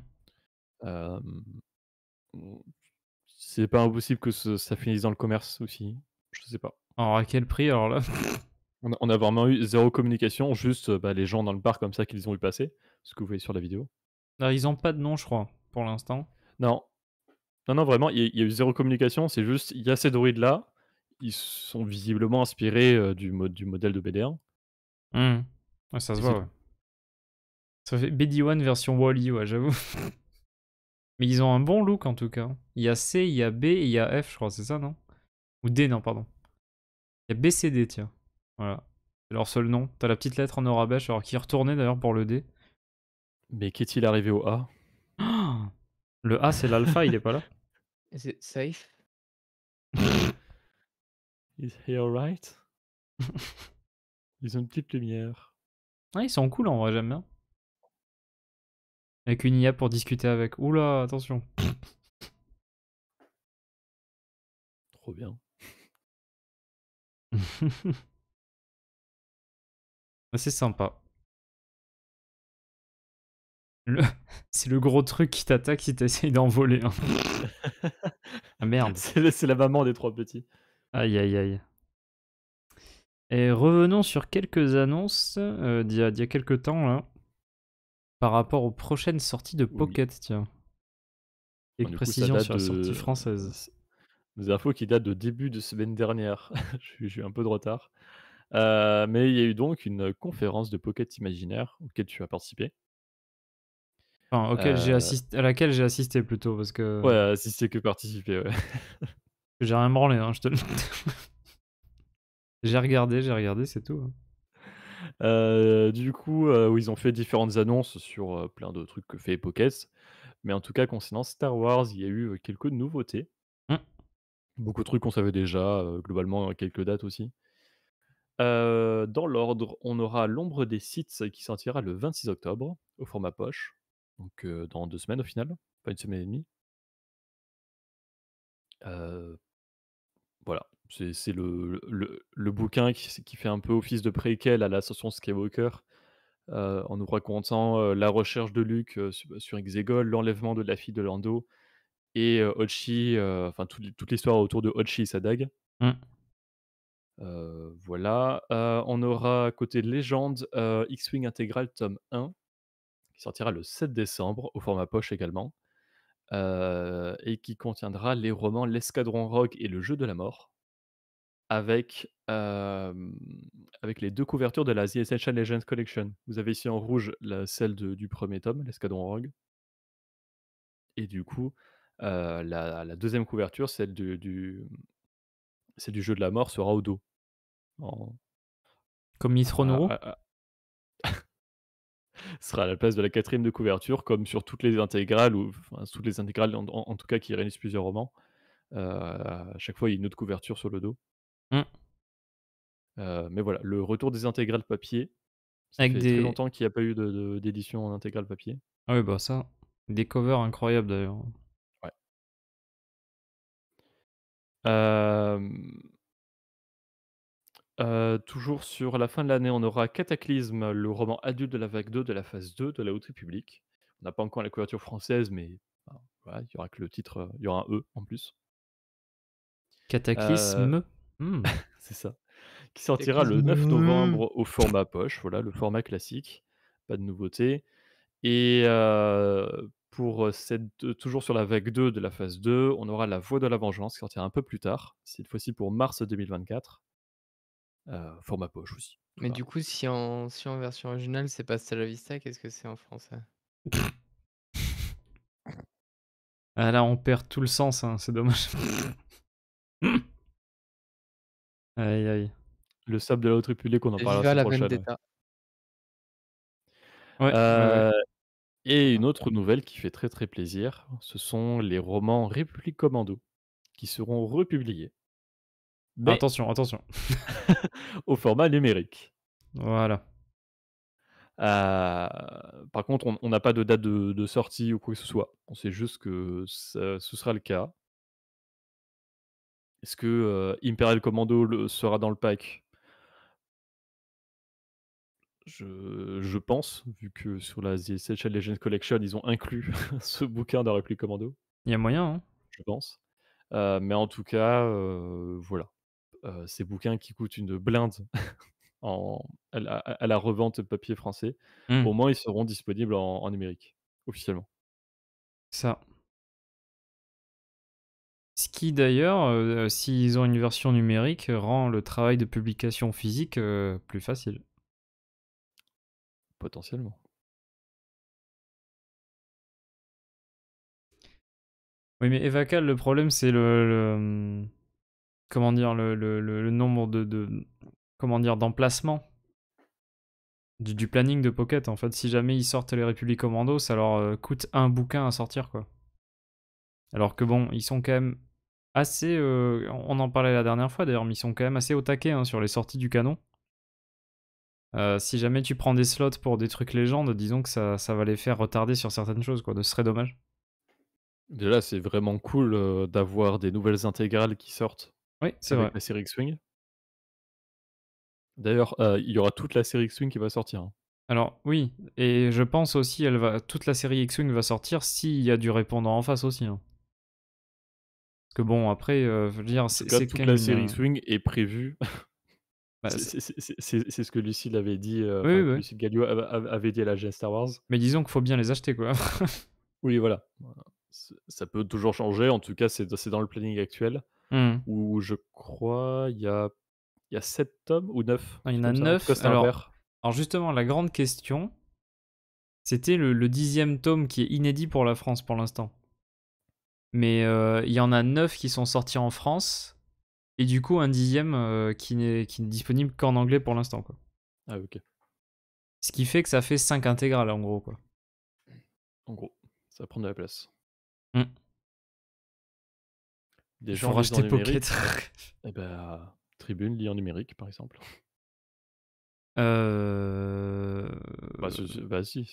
c'est pas impossible que ça finisse dans le commerce aussi. Je sais pas. Alors à quel prix alors là On a, vraiment eu zéro communication, juste euh, bah, les gens dans le parc comme ça qu'ils ont eu passer, ce que vous voyez sur la vidéo. Ils ont pas de nom je crois pour l'instant. Non, non, non, vraiment, il y, a- y a eu zéro communication. C'est juste, il y a ces druides là, ils sont visiblement inspirés du, du modèle de BD1. Mmh. Ouais, ça se voit, ouais. Ça fait BD1 version Wally, -E, ouais, j'avoue. Mais ils ont un bon look en tout cas. Hein. Il y a C, il y a B et il y a F, je crois, c'est ça, non Ou D, non, pardon. Il y a BCD, tiens. Voilà. C'est leur seul nom. T'as la petite lettre en orabèche, alors qui retournait d'ailleurs pour le D. Mais qu'est-il arrivé au A Le A, c'est l'alpha, il est pas là. C'est safe Is he alright? ils ont une petite lumière. Ah, ils sont cool en vrai, j'aime bien. Avec une IA pour discuter avec. Oula, attention. Trop bien. C'est sympa. C'est le gros truc qui t'attaque si t'essayes d'envoler. ah merde. C'est la maman des trois petits. Aïe aïe aïe. Et revenons sur quelques annonces euh, d'il y, a quelques temps là, par rapport aux prochaines sorties de Pocket, tiens. Quelques sur la sortie française. Des infos qui datent de début de semaine dernière. je suis un peu de retard. Euh, mais il y a eu donc une conférence de Pocket Imaginaire auquel tu as participé. Enfin, auquel j'ai euh. assisté, à laquelle j'ai assisté plutôt parce que. Ouais, assisté que participer. Ouais. J'ai rien branlé, hein, je te le. J'ai regardé, j'ai regardé, c'est tout. Hein. Euh, du coup, euh, où ils ont fait différentes annonces sur euh, plein de trucs que fait Pockets. Mais en tout cas, concernant Star Wars, il y a eu quelques nouveautés. Mmh. Beaucoup de trucs qu'on savait déjà, globalement, quelques dates aussi. dans l'ordre, on aura L'ombre des sites qui sortira le 26 octobre au format poche. Donc dans deux semaines au final, pas une semaine et demie. Euh, voilà, c'est le, bouquin qui, fait un peu office de préquel à l'ascension Skywalker, euh, en nous racontant euh, la recherche de Luke euh, sur Exegol, l'enlèvement de la fille de Lando, et Ochi, enfin toute l'histoire autour de Ochi et sa dague. Mmh. voilà, on aura côté légende X-Wing intégral tome 1 qui sortira le 7 décembre au format poche également. Euh, et qui contiendra les romans L'Escadron Rogue et Le Jeu de la Mort, avec, euh, avec les deux couvertures de la The Essential Legends Collection. Vous avez ici en rouge la, celle du premier tome, L'Escadron Rogue, et du coup, euh, la, deuxième couverture, celle du, du Jeu de la Mort, sera au dos. Comme Miss Ronoro sera à la place de la quatrième de couverture, comme sur toutes les intégrales, ou toutes les intégrales en, tout cas qui réunissent plusieurs romans. Euh, à chaque fois, il y a une autre couverture sur le dos. Mmh. Euh, mais voilà, le retour des intégrales papier. Ça fait longtemps qu'il n'y a pas eu d'édition en intégrale papier. Ah oui, bah ça, des covers incroyables d'ailleurs. Ouais. Euh, euh, toujours sur la fin de l'année, on aura Cataclysme, le roman adulte de la vague 2 de la phase 2 de la Haute République. On n'a pas encore la couverture française, mais ben, il y aura que le titre, euh, il y aura un E en plus. Cataclysme euh, hmm, C'est ça. Qui sortira le 9 novembre au format poche, voilà, le format classique, pas de nouveauté. Et pour cette, toujours sur la vague 2 de la phase 2, on aura La Voix de la Vengeance qui sortira un peu plus tard, cette fois-ci pour mars 2024. Euh, format poche aussi. Mais du coup, si en, si en version originale, c'est pas Stella Vista, qu'est-ce que c'est en français ah, là, on perd tout le sens, hein, c'est dommage. aïe aïe. Le sable de la haute république, on en parlera la, prochaine. Euh, et une autre nouvelle qui fait très très plaisir, ce sont les romans République Commando qui seront republiés. Attention, attention. au format numérique. Voilà. Euh, par contre, on n'a pas de date de, sortie ou quoi que ce soit. On sait juste que ce sera le cas. Est-ce que euh, Imperial Commando sera dans le pack je, pense, vu que sur la The Legends Collection, ils ont inclus ce bouquin de repli Commando. Il y a moyen, hein Je pense. Euh, mais en tout cas, voilà. Euh, ces bouquins qui coûtent une blinde à, la, à, la, revente papier français, mmh. au moins ils seront disponibles en, numérique, officiellement. Ça. Ce qui d'ailleurs, euh, s'ils ont une version numérique, rend le travail de publication physique euh, plus facile. Potentiellement. Oui, mais Evacal, le problème, c'est le, mmh, comment dire, le, le, nombre de, comment dire, d'emplacements du, planning de Pocket. En fait, si jamais ils sortent les Républiques Commando, ça leur euh, coûte un bouquin à sortir, quoi. Alors que bon, ils sont quand même assez. Euh, on en parlait la dernière fois d'ailleurs, mais ils sont quand même assez au taquet hein, sur les sorties du canon. Euh, si jamais tu prends des slots pour des trucs légendes, disons que ça, va les faire retarder sur certaines choses, quoi. ce serait dommage. Déjà, c'est vraiment cool d'avoir des nouvelles intégrales qui sortent oui, c'est vrai. la série X-Wing. D'ailleurs, euh, il y aura toute la série X-Wing qui va sortir. Hein. Alors oui, et je pense aussi elle va toute la série X-Wing va sortir s'il y a du répondant en face aussi. Hein. Parce que bon, après, euh, je veux dire, c'est toute la série euh X-Wing est prévue. Bah, c'est ce que Lucille avait dit, Oui, avait dit la GS Star Wars. Mais disons qu'il faut bien les acheter, quoi. Oui, voilà. Ça peut toujours changer. En tout cas, c'est c'est dans le planning actuel. Mmh. Où je crois il y a, il y a 7 tomes ou 9 Il y en a 9. Alors, alors, justement, la grande question, c'était le, le, dixième tome qui est inédit pour la France pour l'instant. Mais euh, il y en a 9 qui sont sortis en France. Et du coup, un dixième euh, qui n'est disponible qu'en anglais pour l'instant. Ah, ok. Ce qui fait que ça fait 5 intégrales en gros. Quoi. En gros, ça prend de la place. hum des gens racheter Pocket. Eh bah, Tribune lit en numérique, par exemple. Euh... Bah, bah si,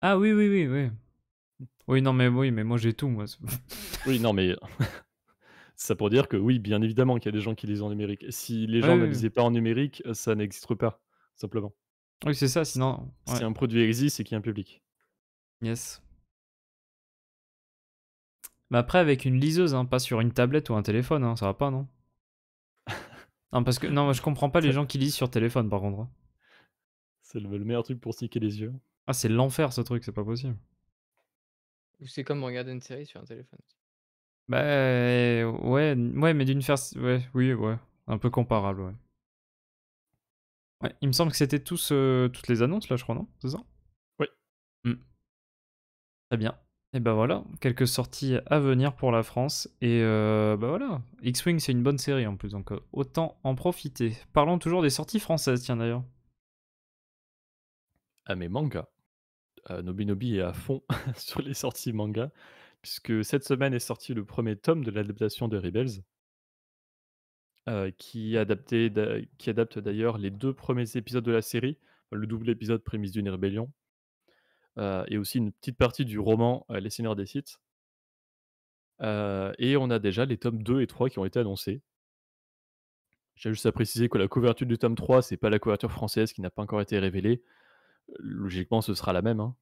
Ah oui, oui, oui, oui. Oui, non, mais, oui, mais moi j'ai tout, moi. oui, non, mais ça pour dire que oui, bien évidemment qu'il y a des gens qui lisent en numérique. Si les gens ne lisaient pas en numérique, ça n'existe pas, simplement. Oui, c'est ça, sinon... C'est Si un produit existe, c'est qu'il y a un public. Yes. Mais après, avec une liseuse, hein, pas sur une tablette ou un téléphone, hein, ça va pas, non Non, parce que non, je comprends pas les gens qui lisent sur téléphone, par contre. Hein. C'est le, meilleur truc pour stiquer les yeux. Ah, c'est l'enfer, ce truc, c'est pas possible. Ou c'est comme regarder une série sur un téléphone. Bah, ouais, ouais, mais d'une faire Ouais, oui, ouais. Un peu comparable, ouais. Ouais, il me semble que c'était tous, euh, toutes les annonces, là, je crois, non C'est ça Oui. Mmh. Très bien. Et ben voilà, quelques sorties à venir pour la France. Et ben voilà, X-Wing c'est une bonne série en plus, donc euh, autant en profiter. Parlons toujours des sorties françaises, tiens d'ailleurs. Ah mais manga. Nobi euh, Nobinobi est à fond sur les sorties manga, puisque cette semaine est sorti le premier tome de l'adaptation de Rebels, qui, qui adapte d'ailleurs les deux premiers épisodes de la série, le double épisode prémisse d'une rébellion, euh, et aussi une petite partie du roman euh, Les Seigneurs des Sites. Euh, et on a déjà les tomes 2 et 3 qui ont été annoncés. J'ai juste à préciser que la couverture du tome 3, c'est pas la couverture française qui n'a pas encore été révélée. Logiquement, ce sera la même. Hein.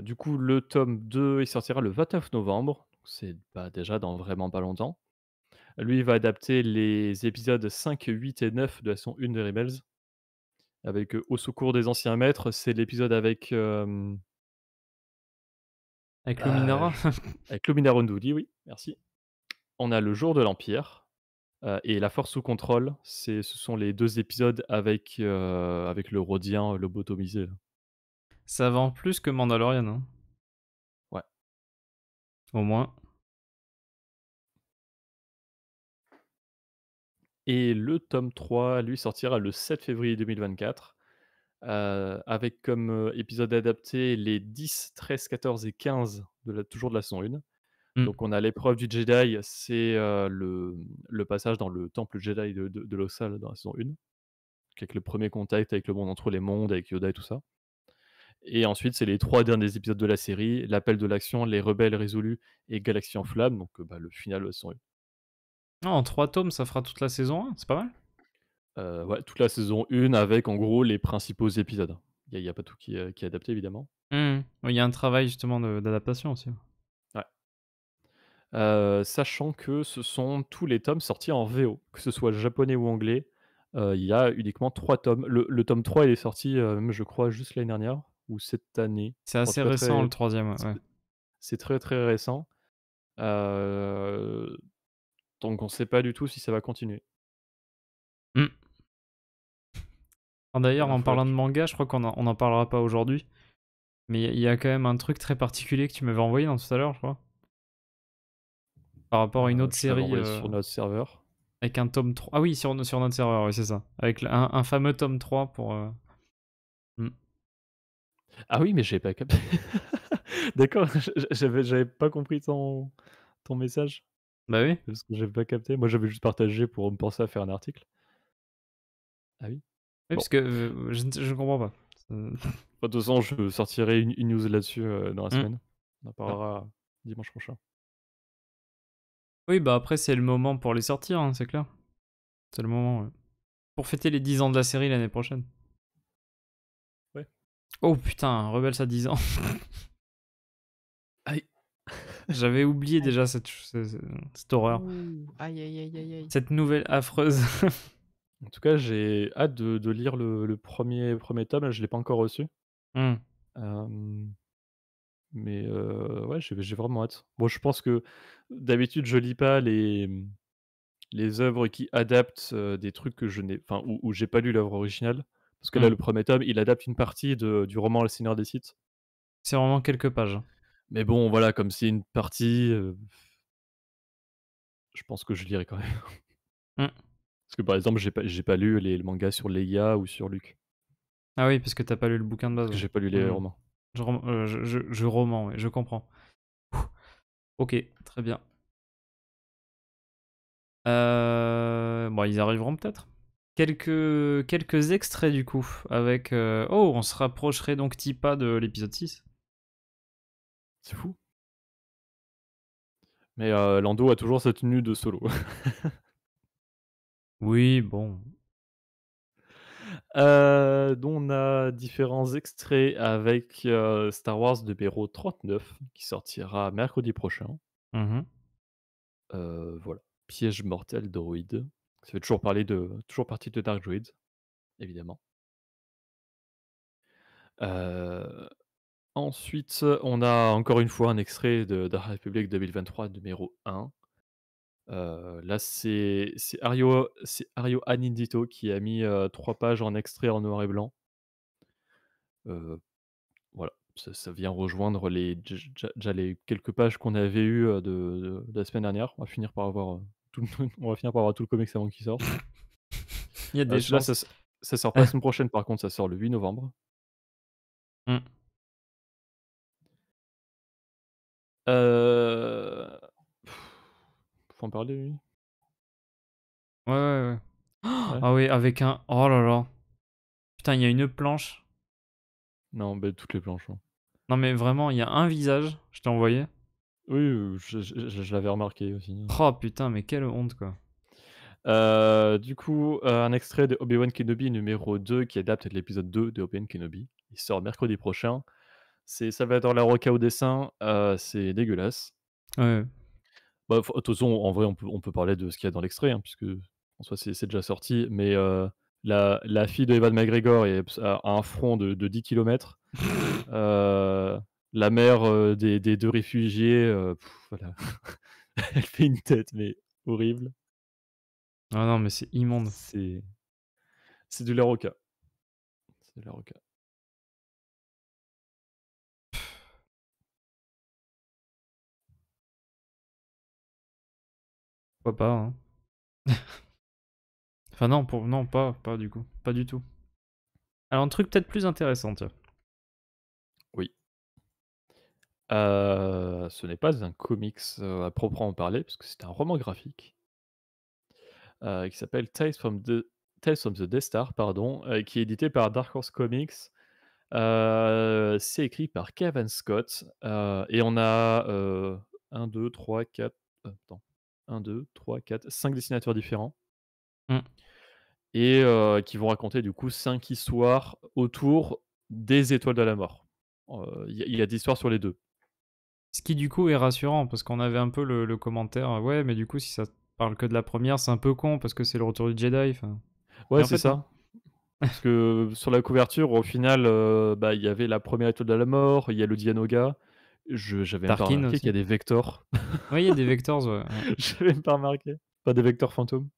Du coup, le tome 2 sortira le 29 novembre. C'est bah, déjà dans vraiment pas longtemps. Lui, va adapter les épisodes 5, 8 et 9 de la saison 1 de Rebels. Avec euh, Au secours des anciens maîtres, c'est l'épisode avec. Euh, avec Luminara euh, Avec Luminara oui, merci. On a Le jour de l'Empire et La force sous contrôle. c'est Ce sont les deux épisodes avec, avec le Rodien lobotomisé. Ça vend plus que Mandalorian. Hein. Ouais. Au moins. Et le tome 3, lui, sortira le 7 février 2024, euh, avec comme euh, épisode adapté les 10, 13, 14 et 15, de la, toujours de la saison 1. Mmh. Donc on a l'épreuve du Jedi, c'est euh, le, passage dans le temple Jedi de, de, dans la saison 1, avec le premier contact avec le monde entre les mondes, avec Yoda et tout ça. Et ensuite, c'est les trois derniers épisodes de la série, l'appel de l'action, les rebelles résolus et Galaxie en flamme, donc bah, le final de la saison 1 en trois tomes, ça fera toute la saison 1, c'est pas mal. Euh, ouais, toute la saison 1 avec en gros les principaux épisodes. Il n'y a, pas tout qui, euh, est adapté évidemment. Mmh. Il y a un travail justement d'adaptation aussi. Ouais. Euh, sachant que ce sont tous les tomes sortis en VO, que ce soit japonais ou anglais. il y a uniquement trois tomes. Le, tome 3 il est sorti, je crois, juste l'année dernière ou cette année. C'est assez récent le troisième. C'est très très récent. Euh, donc on ne sait pas du tout si ça va continuer. Mmh. D'ailleurs, ben, en parlant de manga, je crois qu'on n'en parlera pas aujourd'hui. Mais il y, a quand même un truc très particulier que tu m'avais envoyé dans tout à l'heure, je crois. Par rapport à une euh, autre série. Euh, sur notre serveur. Avec un tome 3. Ah oui, sur, notre serveur, oui, c'est ça. Avec un, fameux tome 3 pour. Euh, mmh. Ah oui, mais j'ai pas capté. D'accord, j'avais pas compris ton, ton message. Bah oui. Parce que j'ai pas capté. Moi, j'avais juste partagé pour me penser à faire un article. Ah oui. Oui, parce que je ne comprends pas. Pas mmh. De toute façon, je sortirai une, news là-dessus euh, dans la mmh. semaine. On en ah. parlera dimanche prochain. Oui, bah après, c'est le moment pour les sortir, hein, c'est clair. C'est le moment. Pour fêter les 10 ans de la série l'année prochaine. Ouais. Oh putain, Rebels à 10 ans. J'avais oublié déjà cette, cette, horreur. aïe, aïe, aïe, aïe. Cette nouvelle affreuse. en tout cas, j'ai hâte de, de lire le, le, premier, premier tome. Je ne l'ai pas encore reçu. Mmh. mais ouais, j'ai vraiment hâte. Bon, je pense que d'habitude, je lis pas les, les œuvres qui adaptent des trucs que je n'ai. Enfin, où, j'ai pas lu l'œuvre originale. Parce que là, mmh. le premier tome, il adapte une partie de, du roman Le Seigneur des Sites. C'est vraiment quelques pages. Hein. Mais bon, voilà, comme c'est une partie, je pense que je lirai quand même. Mmh. Parce que par exemple, j'ai pas, pas lu les, le manga sur Leia ou sur Luke. Ah oui, parce que t'as pas lu le bouquin de base. J'ai pas lu les mmh romans. Je, romans euh, je, je, je comprends. Ok, très bien. Euh, bon, ils arriveront peut-être. Quelques, quelques extraits du coup, avec... Euh, oh, on se rapprocherait donc Tipa de l'épisode 6 fou. Mais euh, Lando a toujours sa tenue de solo. oui, bon. Euh, on a différents extraits avec euh, Star Wars de Béro 39 qui sortira mercredi prochain. Mmh voilà. Piège mortel droïde. Ça fait toujours parler de toujours partie de Dark Druid, évidemment. Ensuite, on a encore une fois un extrait de, la République 2023, numéro 1. Euh, là, c'est Ario, Ario Anindito qui a mis euh, trois pages en extrait en noir et blanc. Euh, voilà, ça, vient rejoindre les, j'allais quelques pages qu'on avait eues de, la semaine dernière. On va finir par avoir tout, on va finir par avoir tout le comics avant qu'il sorte. Il y a des ça, ça, sort pas la semaine prochaine, par contre, ça sort le 8 novembre. Hmm. Euh... Faut en parler, lui Ouais, ouais, ouais. Ah oui, avec un. Oh là là. Putain, il y a une planche. Non, mais toutes les planches. Hein. Non, mais vraiment, il y a un visage. Je t'ai envoyé. Oui, je, l'avais remarqué aussi. Oh putain, mais quelle honte quoi. Euh, du coup, euh, un extrait de Obi-Wan Kenobi numéro 2 qui adapte l'épisode 2 de Obi-Wan Kenobi. Il sort mercredi prochain c'est la roca au dessin, c'est dégueulasse. Ouais. Bah, de toute façon, en vrai, on peut, parler de ce qu'il y a dans l'extrait, hein, puisque en soi, c'est déjà sorti, mais la, la, fille de Evan McGregor est, a, un front de, de 10 km. la mère des, deux réfugiés, voilà. elle fait une tête, mais horrible. Ah non, mais c'est immonde. C'est de la roca. C'est de la roca. pas hein. Enfin non, pour... non pas, pas du coup. Pas du tout. Alors un truc peut-être plus intéressant, Oui. Euh, ce n'est pas un comics euh, à proprement parler, parce que c'est un roman graphique euh, qui s'appelle Tales from the Tales from the Death Star, pardon, qui est édité par Dark Horse Comics. c'est écrit par Kevin Scott. et on a 1, 2, 3, 4. Attends. 1, 2, 3, 4, 5 dessinateurs différents. Mmh. Et qui vont raconter du coup 5 histoires autour des étoiles de la mort. Il y, a des histoires sur les deux. Ce qui du coup est rassurant parce qu'on avait un peu le, commentaire ouais, mais du coup, si ça parle que de la première, c'est un peu con parce que c'est le retour du Jedi. Ouais, c'est ça. Parce que sur la couverture, au final, bah, il y avait la première étoile de la mort, il y a le Dianoga, j'avais pas remarqué qu'il y a des vectors. Oui, il y a des vectors. Ouais. J'avais pas remarqué. Pas des vecteurs fantômes.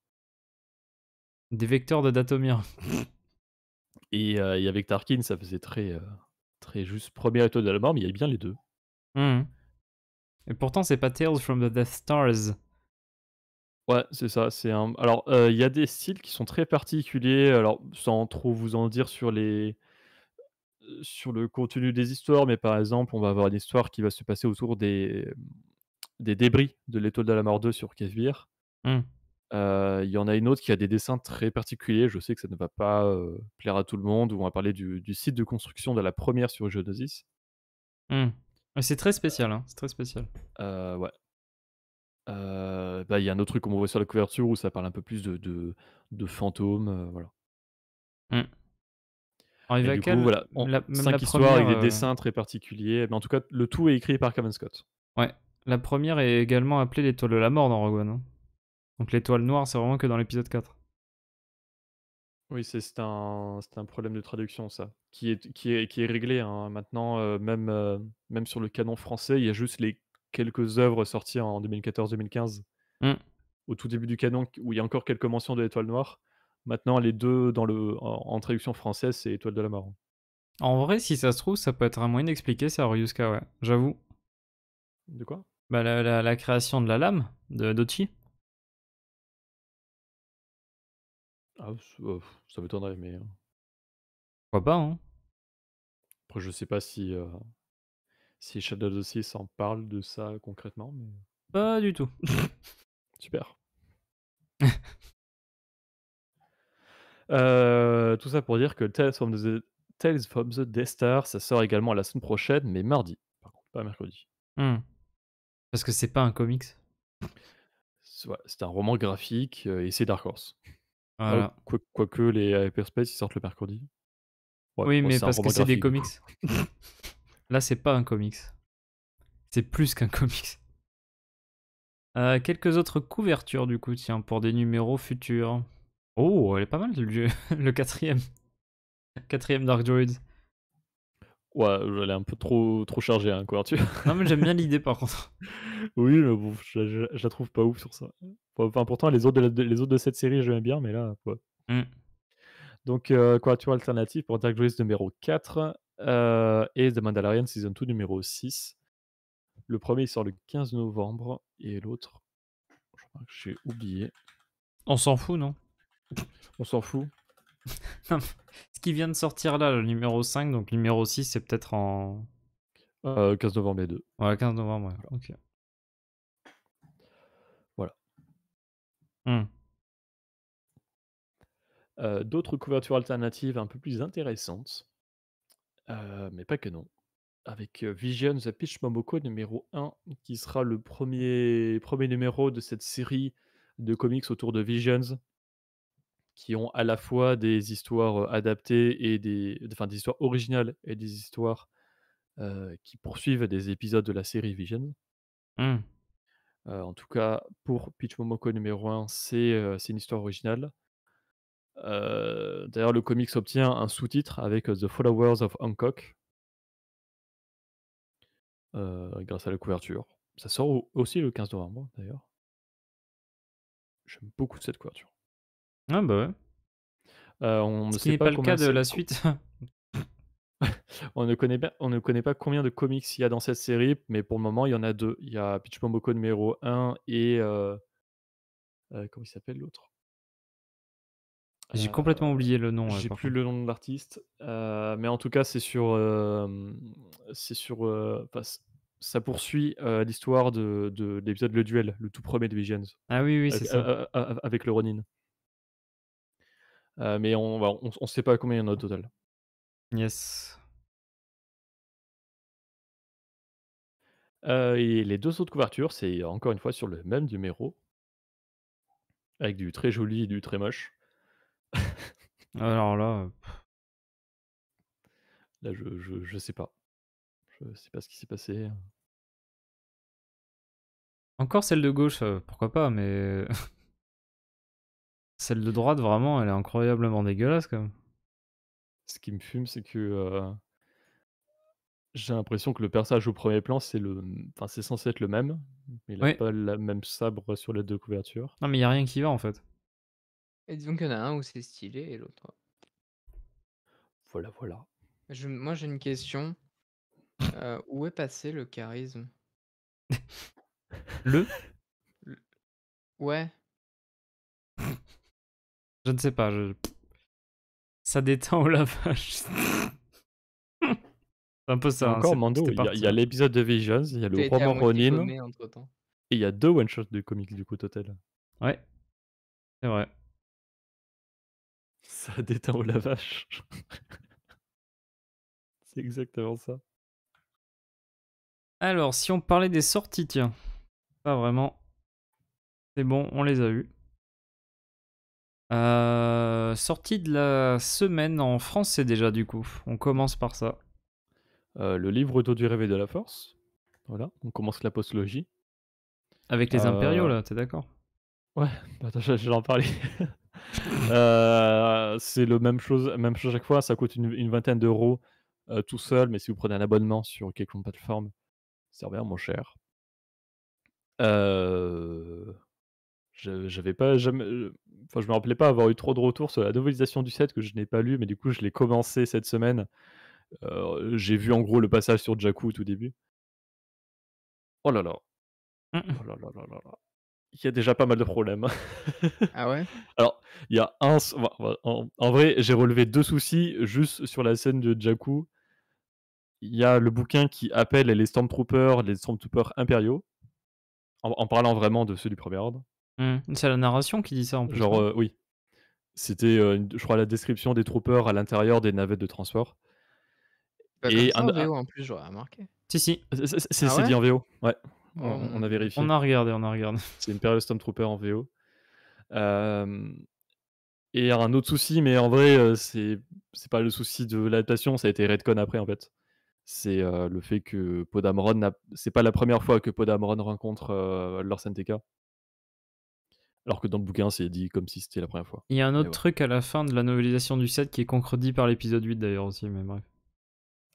Des vecteurs de Datomir. Euh, et, avec Tarkin, ça faisait très, euh, très juste premier étoile de la mort, mais il y avait bien les deux. Mmh. Et pourtant, c'est pas Tales from the Death Stars. Ouais, c'est ça. C'est un... Alors, euh, il y a des styles qui sont très particuliers. Alors, sans trop vous en dire sur les, euh, sur le contenu des histoires, mais par exemple, on va avoir une histoire qui va se passer autour des, euh, débris de l'étoile de la mort 2 sur Kevir. Mmh. Euh, il y en a une autre qui a des dessins très particuliers. Je sais que ça ne va pas plaire à tout le monde. Où on va parler du, site de construction de la première sur Geonosis. Mmh. C'est très spécial. Hein. C'est très spécial. ouais. Bah, il y a un autre truc qu'on voit sur la couverture où ça parle un peu plus de, fantômes. voilà. Mmh du voilà, la, cinq histoires avec des euh, dessins très particuliers. Mais en tout cas, le tout est écrit par Kevin Scott. Ouais. La première est également appelée l'étoile de la mort dans Rogue One. Hein. Donc l'étoile noire, c'est vraiment que dans l'épisode 4. Oui, c'est un, un, problème de traduction, ça, qui est, qui est, qui est réglé. Hein. Maintenant, euh, même, euh, même sur le canon français, il y a juste les quelques œuvres sorties en 2014-2015, mmh. au tout début du canon, où il y a encore quelques mentions de l'étoile noire. Maintenant, les deux dans le, en, traduction française, c'est Étoile de la mort. En vrai, si ça se trouve, ça peut être un moyen d'expliquer ça, Ryusuka, ouais, j'avoue. De quoi Bah, la, la, création de la lame de Dochi. Ah, euh, ça m'étonnerait, mais. Hein. Pourquoi pas, hein Après, je sais pas si. Euh, si Shadow of s'en parle de ça concrètement, mais. Pas du tout. Super. Euh, tout ça pour dire que Tales from, the, from the Death Star, ça sort également la semaine prochaine, mais mardi, par contre, pas mercredi. Hmm. Parce que c'est pas un comics. C'est un roman graphique euh, et c'est Dark Horse. Ah voilà. Quoique les Hyperspace, ils sortent le mercredi. oui, mais parce que c'est des comics. Là, c'est pas un comics. C'est plus qu'un comics. Euh, quelques autres couvertures, du coup, tiens, pour des numéros futurs. Oh, elle est pas mal le, le quatrième. Quatrième Dark Druid. Ouais, elle est un peu trop, trop chargée, hein, couverture. non, mais j'aime bien l'idée par contre. oui, je, la trouve pas ouf sur ça. Enfin, pourtant, les autres de, les autres de cette série, j'aime bien, mais là, quoi. Mm. Donc, euh, alternative pour Dark numéro 4 euh, et The Mandalorian Season 2 numéro 6. Le premier, il sort le 15 novembre et l'autre, j'ai oublié. On s'en fout, non on s'en fout. Ce qui vient de sortir là, le numéro 5, donc le numéro 6, c'est peut-être en. 15 euh, novembre les 2 Ouais, 15 novembre, ouais. Voilà. Ok. Voilà. Hmm. Euh, d'autres couvertures alternatives un peu plus intéressantes, euh, mais pas que non. Avec Visions The Pitch Momoko numéro 1, qui sera le premier, premier numéro de cette série de comics autour de Visions, qui ont à la fois des histoires adaptées et des, enfin, des histoires originales et des histoires qui poursuivent des épisodes de la série Vision. Mmh. en tout cas, pour Pitch Momoko numéro 1, c'est une histoire originale. D'ailleurs, le comics obtient un sous-titre avec The Followers of Hancock grâce à la couverture. Ça sort aussi le 15 novembre, d'ailleurs. J'aime beaucoup cette couverture. Ah bah on Ce qui n'est pas, le cas de la suite. on ne connaît pas, on ne connaît pas combien de comics il y a dans cette série, mais pour le moment, il y en a deux. Il y a Pitch Bomboko numéro 1 et comment il s'appelle l'autre J'ai complètement oublié le nom. J'ai plus le nom de l'artiste, mais en tout cas, c'est sur, c'est sur, ça poursuit l'histoire de, l'épisode Le Duel, le tout premier de Visions, Ah oui, oui, c'est ça. avec le Ronin. Euh, mais on bah, ne on, sait pas combien il y en a au total. Yes. Euh, et les deux autres couvertures, c'est encore une fois sur le même numéro. Avec du très joli et du très moche. Alors là. Là, je, je, je, sais pas. Je sais pas ce qui s'est passé. Encore celle de gauche, euh, pourquoi pas, mais. Celle de droite, vraiment, elle est incroyablement dégueulasse, quand Ce qui me fume, c'est que euh, j'ai l'impression que le personnage au premier plan, c'est le, c'est censé être le même, mais il n'a pas la même sabre sur les deux couvertures. Non, mais il n'y a rien qui va, en fait. Et disons qu'il y en a un où c'est stylé et l'autre. Voilà, voilà. Je- moi, j'ai une question. Euh, où est passé le charisme Le Ouais. Je ne sais pas. Ça détend au lavage. C'est un peu ça. Hein, il y a, hein. l'épisode de Visions, il y a le roman Ronin Et il y a deux one-shots de comics du coup total. Ouais. C'est vrai. Ça détend au oh lavage. C'est exactement ça. Alors, si on parlait des sorties, tiens. Pas vraiment. C'est bon, on les a eues. Euh, sortie de la semaine en français déjà du coup. On commence par ça. Euh, le livre autour du rêve de la force. Voilà, on commence la postologie. Avec les euh, impériaux là, t'es d'accord Ouais, attends, je, vais en parler. c'est le même chose, même chaque fois, ça coûte une, vingtaine d'euros tout seul, mais si vous prenez un abonnement sur quelque plateforme, ça revient moins cher. J'avais pas jamais Enfin, je me rappelais pas avoir eu trop de retours sur la novelisation du set que je n'ai pas lu, mais du coup, je l'ai commencé cette semaine. Euh, j'ai vu en gros le passage sur Jakku tout début. Oh là là. Oh là là là là Il y a déjà pas mal de problèmes. ah ouais Alors, il y a un. En, vrai, j'ai relevé deux soucis juste sur la scène de Jakku. Il y a le bouquin qui appelle les Stormtroopers, les Stormtroopers impériaux, en parlant vraiment de ceux du premier ordre. C'est mmh. la narration qui dit ça en plus. Genre, euh, oui. C'était, euh, je crois, la description des troopers à l'intérieur des navettes de transport. Bah, et en VO en plus, j'aurais remarqué. Si, si. Ah, ah c'est dit en VO, ouais. On, a vérifié. On a regardé, on a regardé. C'est une période Stormtrooper en VO. Et un autre souci, mais en vrai, euh, c'est pas le souci de l'adaptation, ça a été Redcon après en fait. C'est le fait que Podamron, c'est pas la première fois que Podamron rencontre leur Santeca. Alors que dans le bouquin, c'est dit comme si c'était la première fois. Il y a un autre truc à la fin de la novelisation du set qui est contredit par l'épisode 8 d'ailleurs aussi, mais bref.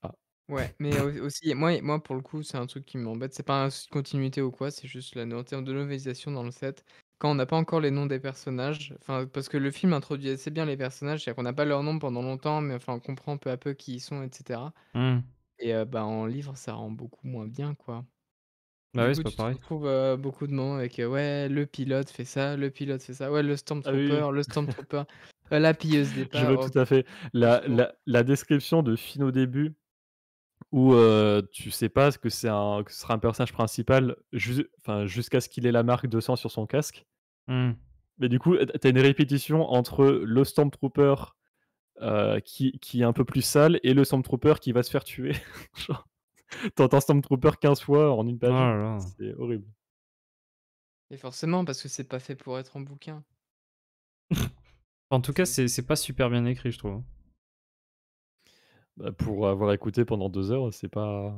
Ah. Ouais, mais aussi, moi, moi pour le coup, c'est un truc qui m'embête. C'est pas une continuité ou quoi, c'est juste la, en de novelisation dans le set Quand on n'a pas encore les noms des personnages, enfin parce que le film introduit assez bien les personnages, c'est-à-dire qu'on n'a pas leur noms pendant longtemps, mais enfin on comprend peu à peu qui ils sont, etc. Et mmh. euh, bah, en livre, ça rend beaucoup moins bien, quoi. Bah oui, euh, beaucoup de mots avec euh, ouais, le pilote fait ça, le pilote fait ça, ouais, le ah Stormtrooper, Trooper, le Stormtrooper, euh, la pilleuse des Je veux tout à fait. La, la, la, description de Fin au début, où tu sais pas que, c'est un, que ce sera un personnage principal jusqu'à ce qu'il ait la marque de sang sur son casque. Mmh. Mais du coup, t'as une répétition entre le Stormtrooper qui, qui est un peu plus sale et le Stormtrooper qui va se faire tuer. T'entends Stormtrooper 15 fois en une page. Oh c'est horrible. Et forcément, parce que c'est pas fait pour être en bouquin. en tout cas, c'est pas super bien écrit, je trouve. Bah, pour avoir écouté pendant deux heures, c'est pas...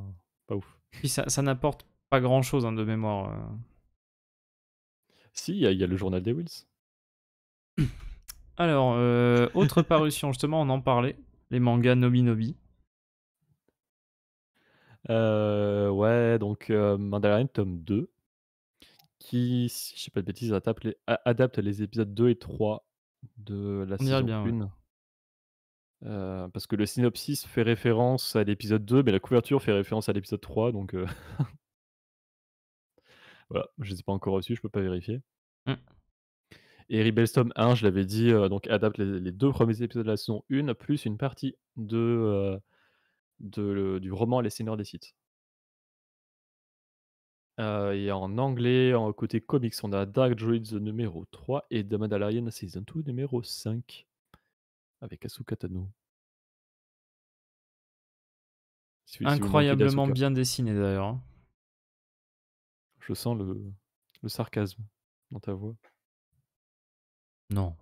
pas ouf. Puis ça, n'apporte pas grand chose hein, de mémoire. Euh. Si, il y, a le journal des Wills. Alors, euh, autre parution, justement, on en parlait les mangas Nobi Nobi. Euh, ouais, donc Mandarin Mandalorian tome 2, qui, si je sais pas de bêtises, adapte les, adapte les épisodes 2 et 3 de la saison 1. Euh, parce que le synopsis fait référence à l'épisode 2, mais la couverture fait référence à l'épisode 3, donc euh, voilà, je ne les ai pas encore reçus, je ne peux pas vérifier. Mmh. Et Et tome 1, je l'avais dit, euh, donc adapte les, deux premiers épisodes de la saison 1, plus une partie de, euh, de, du roman Les Seigneurs des Sites. Euh, et en anglais, en côté comics, on a Dark Druids numéro 3 et Damadalarian Mandalorian Season 2 numéro 5 avec Asuka Tano. Incroyablement bien dessiné d'ailleurs. Hein. Je sens le sarcasme dans ta voix. Non.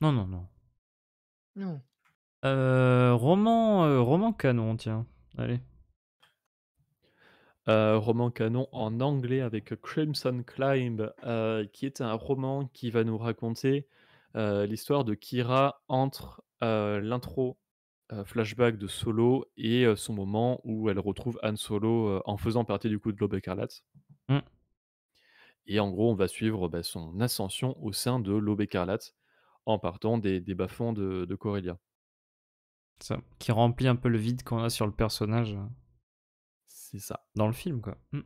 Non, non, non. Non. Euh, roman, euh, roman canon, tiens. Allez. Euh, roman canon en anglais avec Crimson Climb, qui est un roman qui va nous raconter l'histoire de Kira entre l'intro flashback de Solo et son moment où elle retrouve Anne Solo en faisant partie du coup de l'aube écarlate. Mm. Et en gros, on va suivre bah, son ascension au sein de l'aube en partant des, des bas-fonds de, de Corellia qui remplit un peu le vide qu'on a sur le personnage. C'est ça. Dans le film, quoi. Hmm.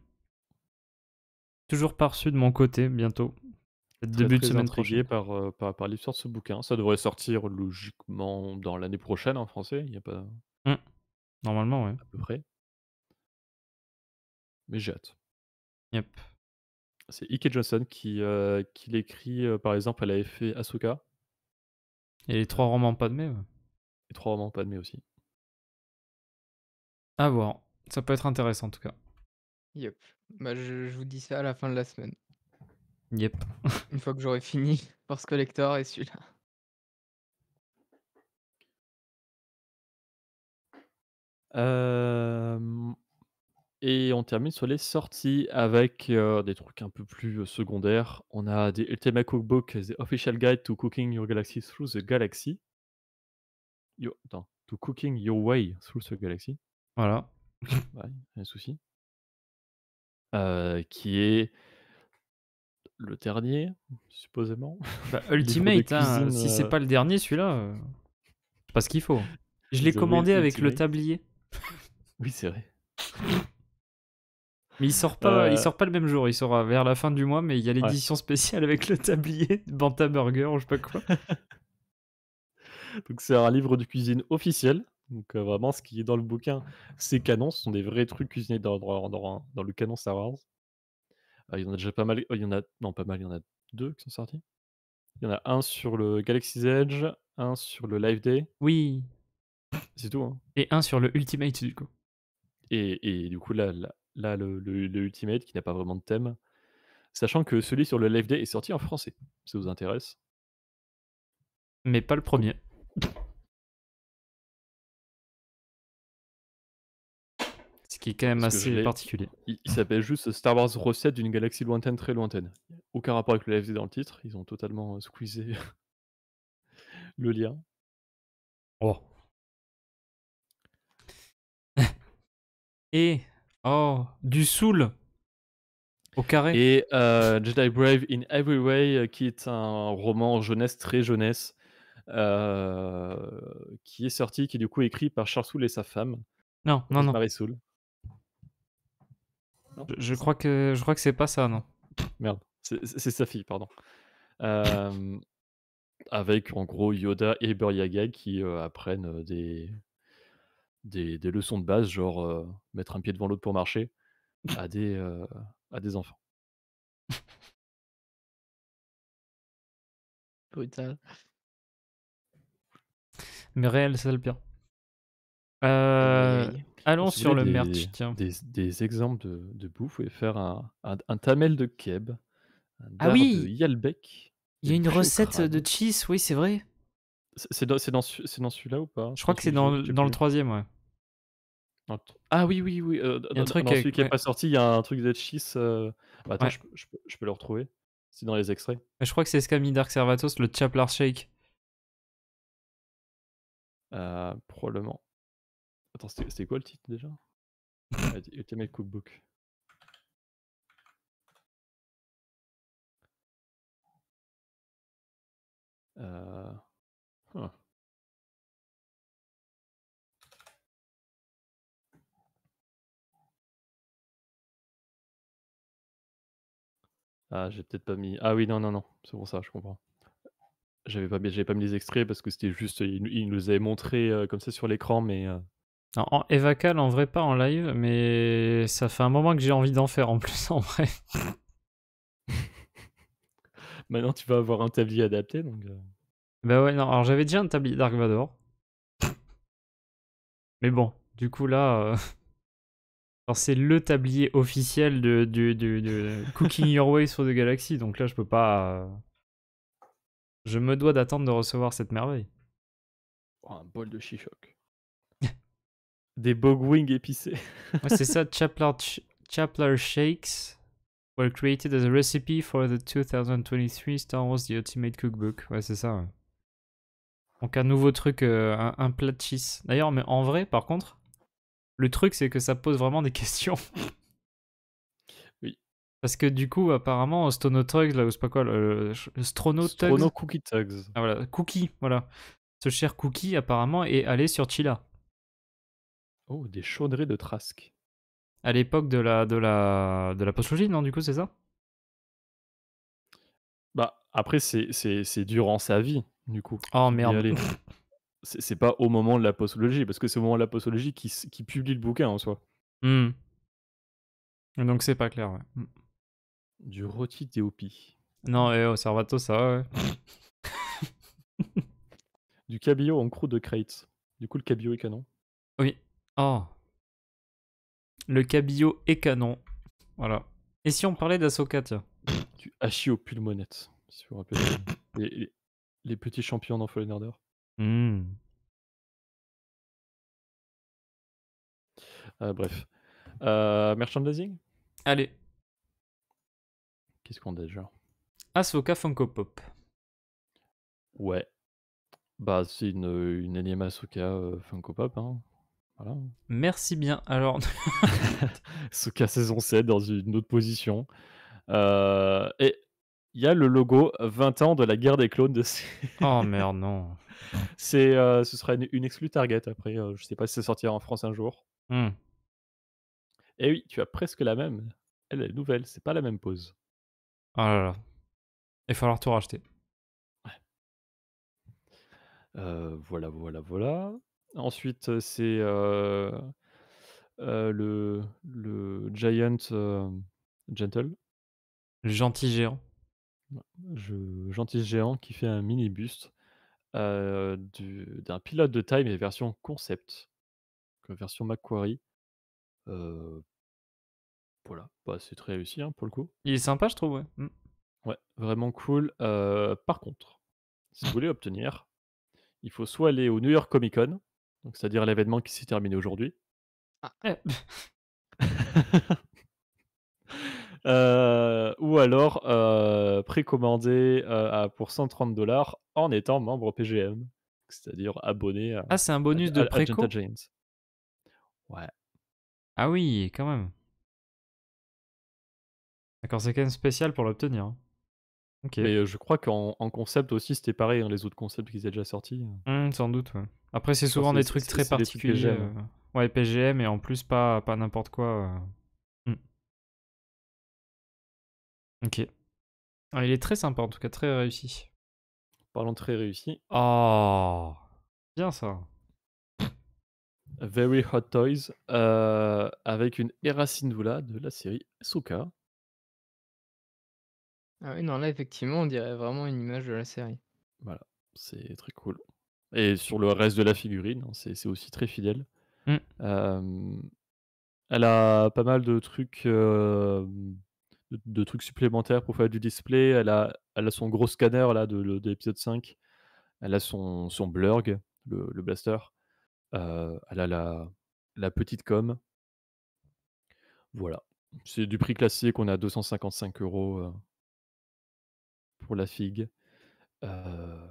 Toujours parçu de mon côté, bientôt. Très, début de semaine prochaine. par, euh, par, par l'histoire de ce bouquin. Ça devrait sortir logiquement dans l'année prochaine en français. Il n'y a pas. Hmm. Normalement, ouais. À peu près. Mais j'ai hâte. Yep. C'est Ike Johnson qui, euh, qui l'écrit, euh, par exemple, elle avait fait Asuka. Et les trois romans pas de même trois romans pas de mai aussi. À voir. Ça peut être intéressant en tout cas. Yep. Bah, je, vous dis ça à la fin de la semaine. Yep. Une fois que j'aurai fini Force Collector et celui-là. Euh, et on termine sur les sorties avec euh, des trucs un peu plus euh, secondaires. On a des Ultimate Cookbook, The Official Guide to Cooking Your Galaxy Through the Galaxy, Yo, attends, to cooking your way through the galaxy. Voilà. Ouais, un souci. Euh, qui est le dernier, supposément. Bah, ultimate, hein, si c'est euh. pas le dernier, celui-là, euh, c'est pas ce qu'il faut. Je l'ai commandé avec le tablier. Oui, c'est vrai. Mais il sort pas, il sort pas le même jour. Il sort vers la fin du mois, mais il y a l'édition spéciale avec le tablier Banta Burger ou je sais pas quoi. Donc c'est un livre de cuisine officiel. Donc euh, vraiment, ce qui est dans le bouquin, c'est canon. Ce sont des vrais trucs cuisinés dans, dans, le canon Star Wars. Ah, il y en a déjà pas mal. Oh, il y en a non pas mal. Il y en a deux qui sont sortis. Il y en a un sur le Galaxy's Edge, un sur le Live Day. Oui. C'est tout. Hein. Et un sur le Ultimate du coup. Et, et du coup là, là, le, le, le, Ultimate qui n'a pas vraiment de thème, sachant que celui sur le Live Day est sorti en français. Si ça vous intéresse. Mais pas le premier. qui est quand même assez particulier. Il, s'appelle juste Star Wars recette d'une galaxie lointaine, très lointaine. Aucun rapport avec le LFD dans le titre, ils ont totalement euh, squeezé le lien. Oh. Et oh, du soul au carré. Et euh, Jedi Brave in Every Way, euh, qui est un roman jeunesse très jeunesse, qui est sorti, qui est du coup écrit par Charles Soule et sa femme. Non, non, non. Marie Soul je, crois que je crois que c'est pas ça, non. Merde, c'est sa fille, pardon. Euh, avec en gros Yoda et Buryaga qui euh, apprennent euh, des, des, leçons de base, genre mettre un pied devant l'autre pour marcher, à des, à des enfants. Brutal. Mais réel, c'est le pire. Euh, Allons sur le des, tiens. Des, exemples de, bouffe, vous pouvez faire un, tamel de keb, un ah oui yalbek. Il y a une recette de cheese, oui, c'est vrai. C'est dans, dans celui-là ou pas Je crois que c'est dans, dans le troisième, ouais. Ah oui, oui, oui. Euh, dans celui qui n'est pas sorti, il y a un truc de cheese. Euh, bah, attends, je, peux le retrouver. C'est dans les extraits. Je crois que c'est Scammy Dark Servatos, le Chaplar Shake. Euh, probablement. Attends, c'était quoi le titre déjà Ultimate ah, Cookbook. Euh, ah. ah, j'ai peut-être pas mis. Ah oui, non, non, non, c'est pour ça, je comprends. J'avais pas, mis... pas mis les extraits parce que c'était juste. Il, nous avait montré euh, comme ça sur l'écran, mais. Euh, en Evacal, en vrai, pas en live, mais ça fait un moment que j'ai envie d'en faire en plus, en vrai. Maintenant, tu vas avoir un tablier adapté, donc. Euh. Bah ouais, non, alors j'avais déjà un tablier Dark Vador. Mais bon, du coup, là. Euh, c'est le tablier officiel de, Cooking Your Way sur The Galaxy, donc là, je peux pas. Euh, je me dois d'attendre de recevoir cette merveille. Oh, un bol de chichoc. Des wings épicés. ouais, c'est ça, Chapler, Shakes were created as a recipe for the 2023 Star Wars The Ultimate Cookbook. Ouais, c'est ça. Donc un nouveau truc, euh, un, plat de cheese. D'ailleurs, mais en vrai, par contre, le truc, c'est que ça pose vraiment des questions. oui. Parce que du coup, apparemment, Stono Tugs, là, ou c'est pas quoi, le, Strono Tugs. Strono Cookie Tugs. Ah voilà, Cookie, voilà. Ce cher Cookie, apparemment, est allé sur Chila. Oh, des chaudrées de Trask. À l'époque de la, de la, de la postologie, non, du coup, c'est ça Bah, après, c'est, c'est, durant sa vie, du coup. Oh merde. C'est, pas au moment de la postologie, parce que c'est au moment de la postologie qui, qui publie le bouquin en soi. Mm. Donc c'est pas clair, ouais. Mmh. Du rôti théopie. Non, et eh, au oh, servato, ça, ouais. du cabillaud en croûte de crates Du coup, le cabillaud est canon. Oui. Oh. Le cabillaud est canon. Voilà. Et si on parlait d'Asoka, tiens aux pulmonettes, si vous vous rappelez. les, petits champions dans Fallen hmm. ah, bref. Euh, merchandising Allez. Qu'est-ce qu'on a déjà Asoka Funko Pop. Ouais. Bah, c'est une, une énième Asoka euh, Funko Pop. Hein. Merci bien. Alors, cas saison 7 dans une autre position. Euh, et il y a le logo 20 ans de la guerre des clones de Oh merde, non. C'est, euh, ce serait une, une exclue Target après. Euh, je sais pas si ça sortira en France un jour. Eh Et oui, tu as presque la même. Elle est nouvelle, c'est pas la même pose. Oh là là. Il va falloir tout racheter. voilà, voilà, voilà. Ensuite, c'est le, Giant Gentle. Le gentil géant. Je, gentil géant qui fait un mini d'un pilote de time et version concept. version Macquarie. voilà, Bah, c'est très réussi hein, pour le coup. Il est sympa, je trouve, ouais. Mmh. vraiment cool. par contre, si vous voulez obtenir, il faut soit aller au New York Comic Con, c'est-à-dire l'événement qui s'est terminé aujourd'hui. Ah. Euh, ou alors euh, précommander euh, pour 130 dollars en étant membre PGM, c'est-à-dire abonné à. Ah, c'est un bonus de préco. Ouais. Ah oui, quand même. D'accord, c'est quand même spécial pour l'obtenir. Hein. Ok. Mais euh, je crois qu'en concept aussi, c'était pareil, hein, les autres concepts qu'ils étaient déjà sortis. Hein. Mmh, sans doute, ouais. Après, c'est souvent des trucs très particuliers. Euh, ouais, PGM et en plus, pas, pas n'importe quoi. Euh. Mm. Ok. Ah, il est très sympa, en tout cas, très réussi. Parlons très réussi. Oh Bien ça. Very Hot Toys euh, avec une Hera de la série Soka. Ah oui, non, là effectivement, on dirait vraiment une image de la série. Voilà, c'est très cool et sur le reste de la figurine, hein, c'est aussi très fidèle. Mmh. elle a pas mal de trucs, de, trucs supplémentaires pour faire du display. Elle a, a son gros scanner là, de, l'épisode 5. Elle a son, son blurg, le, blaster. Euh, elle a la, la petite com. Voilà. C'est du prix classique. On a 255 euros euh, pour la figue. Euh,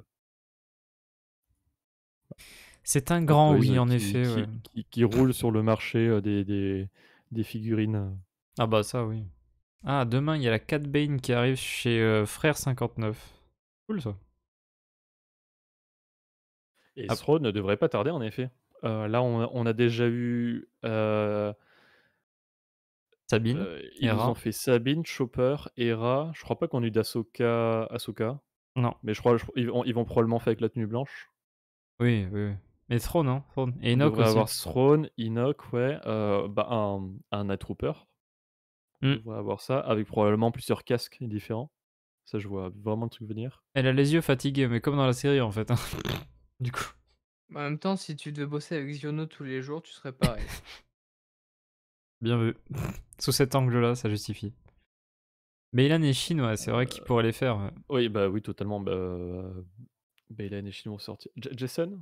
c'est un ah grand bah oui, en effet. Qui, qui, roule sur le marché euh, des, des, figurines. Ah bah ça, oui. Ah, demain, il y a la Cat Bane qui arrive chez euh, Frère 59. Cool ça. Et ne devrait pas tarder en effet. Euh, là, on a, déjà eu. Sabine. ils ont fait Sabine, Chopper, Hera. Je crois pas qu'on ait d'Asoka. Non. Mais je crois qu'ils ils vont probablement faire avec la tenue blanche. Oui, oui. Et Throne, hein Et Enoch on va avoir Throne, Enoch, ouais. Euh, bah, un, un Night Trooper. On mmh. va avoir ça, avec probablement plusieurs casques différents. Ça, je vois vraiment le truc venir. Elle a les yeux fatigués, mais comme dans la série, en fait. Hein. du coup. Bah, en même temps, si tu devais bosser avec Ziono tous les jours, tu serais pareil. Bien vu. Sous cet angle-là, ça justifie. et est chinois, c'est vrai qu'il euh, pourrait les faire. Oui, bah oui, totalement. Bah, euh, bah est chinois sorti. Jason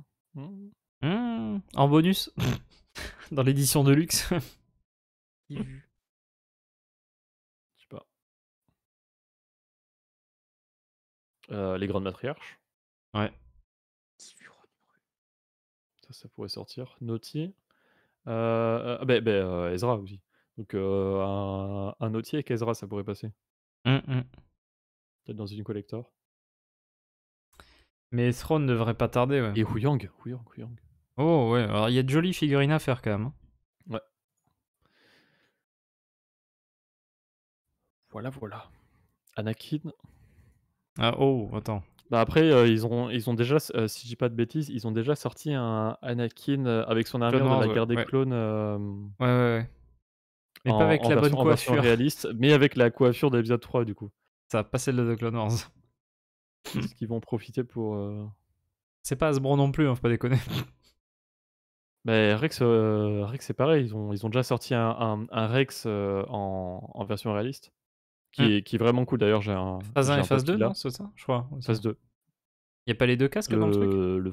en bonus Dans l'édition de luxe Je sais pas. Euh, les grandes matriarches Ouais. Ça, ça pourrait sortir. Naughty. Euh, euh, ah, ben, ben, euh Ezra aussi. Donc un, un Naughty avec Ezra, ça pourrait passer. Mm, mm. Peut-être dans une collector. Mais ne devrait pas tarder, ouais. Et Huyang, Huyang, Oh ouais, alors il y a de jolies figurines à faire quand même. Hein. Ouais. Voilà, voilà. Anakin. Ah oh, attends. Bah après, euh, ils, ont, ils ont déjà, euh, si je dis pas de bêtises, ils ont déjà sorti un Anakin euh, avec son armure de la guerre des clones. ouais, ouais, ouais. Mais pas avec la bonne coiffure. réaliste, mais avec la coiffure de l'épisode 3, du coup. Ça va pas le de Clone Wars. Parce qu'ils vont profiter pour. C'est pas Asbro non plus, hein, faut pas déconner. Mais bah, Rex, euh, Rex c'est pareil, ils ont, ils ont déjà sorti un, Rex euh, en, en, version réaliste, qui, hein. est, qui est vraiment cool d'ailleurs. J'ai un, phase 1 et phase 2, non C'est ça Je crois. Phase 2. Il n'y a pas les deux casques dans le truc le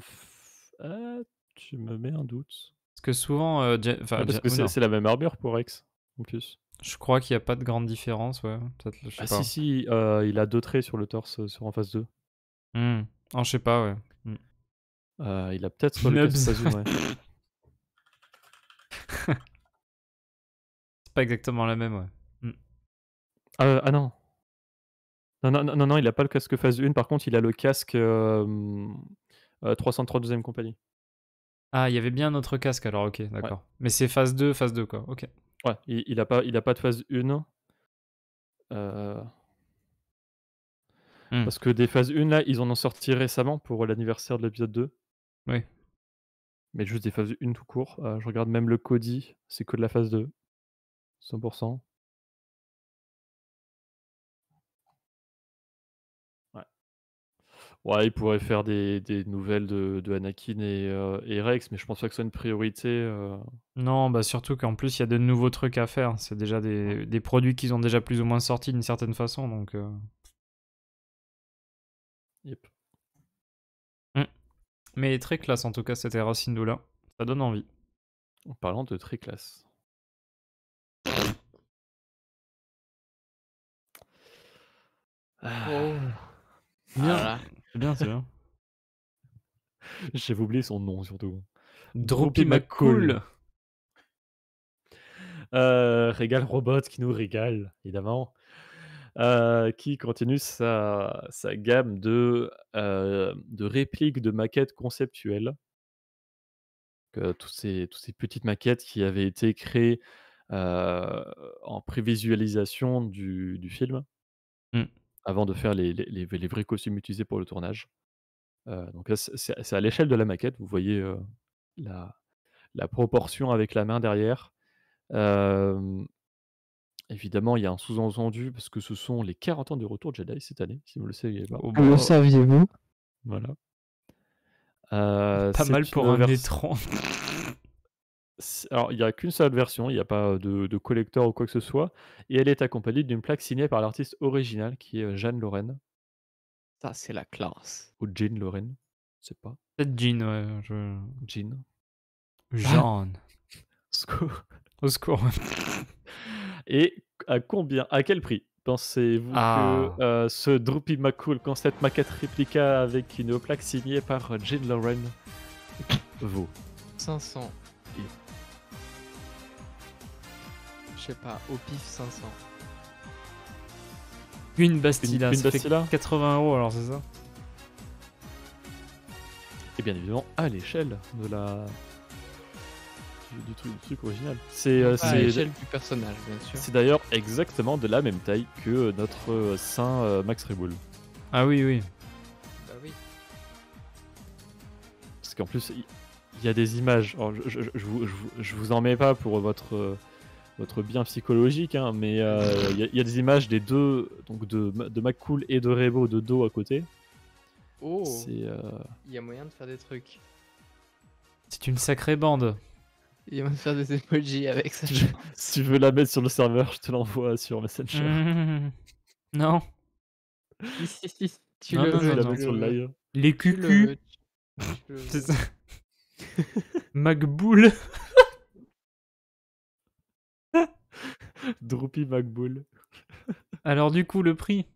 ah, Tu me mets un doute. Parce que souvent. Euh, ah, que c'est, la même armure pour Rex, en plus. Je crois qu'il n'y a pas de grande différence, ouais. peut ah si, si, il a deux traits sur le torse sur en phase 2. je mmh. Oh, je sais pas, ouais. Mmh. il a peut-être le Casque, pas exactement la même, ouais. Hmm. Euh, ah non. Non, non, non, non, il a pas le casque phase 1, par contre, il a le casque euh, euh, compagnie. Ah, il y avait bien un autre casque alors, ok, d'accord. Mais c'est phase 2, phase 2, quoi, ok. Ouais, il, a, pas, il a pas de phase 1. Euh, hmm. Parce que des phases 1, là, ils en ont sorti récemment pour l'anniversaire de l'épisode 2. Oui. Mais juste des phases 1 tout court. Euh, je regarde même le Cody, c'est que de la phase 2. 100%. Ouais. Ouais, ils pourraient faire des, nouvelles de, Anakin euh, et, Rex, mais je pense pas que ce soit une priorité. Euh. Non, bah surtout qu'en plus, il y a de nouveaux trucs à faire. C'est déjà des, produits qu'ils ont déjà plus ou moins sortis d'une certaine façon, donc... Euh. Yep. Mmh. Mais très classe en tout cas cette Era là Ça donne envie. En parlant de très classe. Ah. Ah bien, c'est bien, oublié son nom surtout. Droopy McCool. Euh, Régal Robot qui nous régale, évidemment. Euh, qui continue sa, sa gamme de, euh, de répliques de maquettes conceptuelles. tous ces, toutes ces petites maquettes qui avaient été créées euh, en prévisualisation du, du film mmh. avant de faire les, les, vrais costumes utilisés pour le tournage. Euh, donc c'est à l'échelle de la maquette. Vous voyez euh, la, la, proportion avec la main derrière. évidemment, il y a un sous-entendu parce que ce sont les 40 ans du retour de Jedi cette année, si vous le saviez pas. le oh saviez-vous Voilà. pas mal pour un Alors, il n'y a qu'une seule version, il n'y a pas de, de, collector ou quoi que ce soit. Et elle est accompagnée d'une plaque signée par l'artiste original qui est euh, Jeanne Lorraine. Ça, c'est la classe. Ou Jean Lorraine, je sais pas. Peut-être Jean, ouais. Jean. Jean. Ah! Au Et à combien, à quel prix Pensez-vous que ah. euh, ce Droopy McCool concept maquette réplica avec une plaque signée par euh, Jean Lorraine vaut 500 pas, au pif 500. Une bastille 80 euros alors c'est ça Et bien évidemment à l'échelle de la du, truc, original. Euh, c'est l'échelle du personnage, bien sûr. C'est d'ailleurs exactement de la même taille que euh, notre euh, Saint Max Reboul. Ah oui, oui. Bah Parce qu'en plus, il y, a des images. je, vous, en mets pas pour votre votre bien psychologique, hein, mais euh, il y, a des images des deux, donc de, de McCool et de Rebo de dos à côté. Oh euh, Il y a moyen de faire des trucs. C'est une sacrée bande. Il y a moyen de faire des emojis avec ça. si tu veux la mettre sur le serveur, je te l'envoie sur Messenger. Non. si, si, si, tu le veux. La mettre sur le live. Les cucus. C'est ça. MacBoule. Droopy McBull Alors du coup, le prix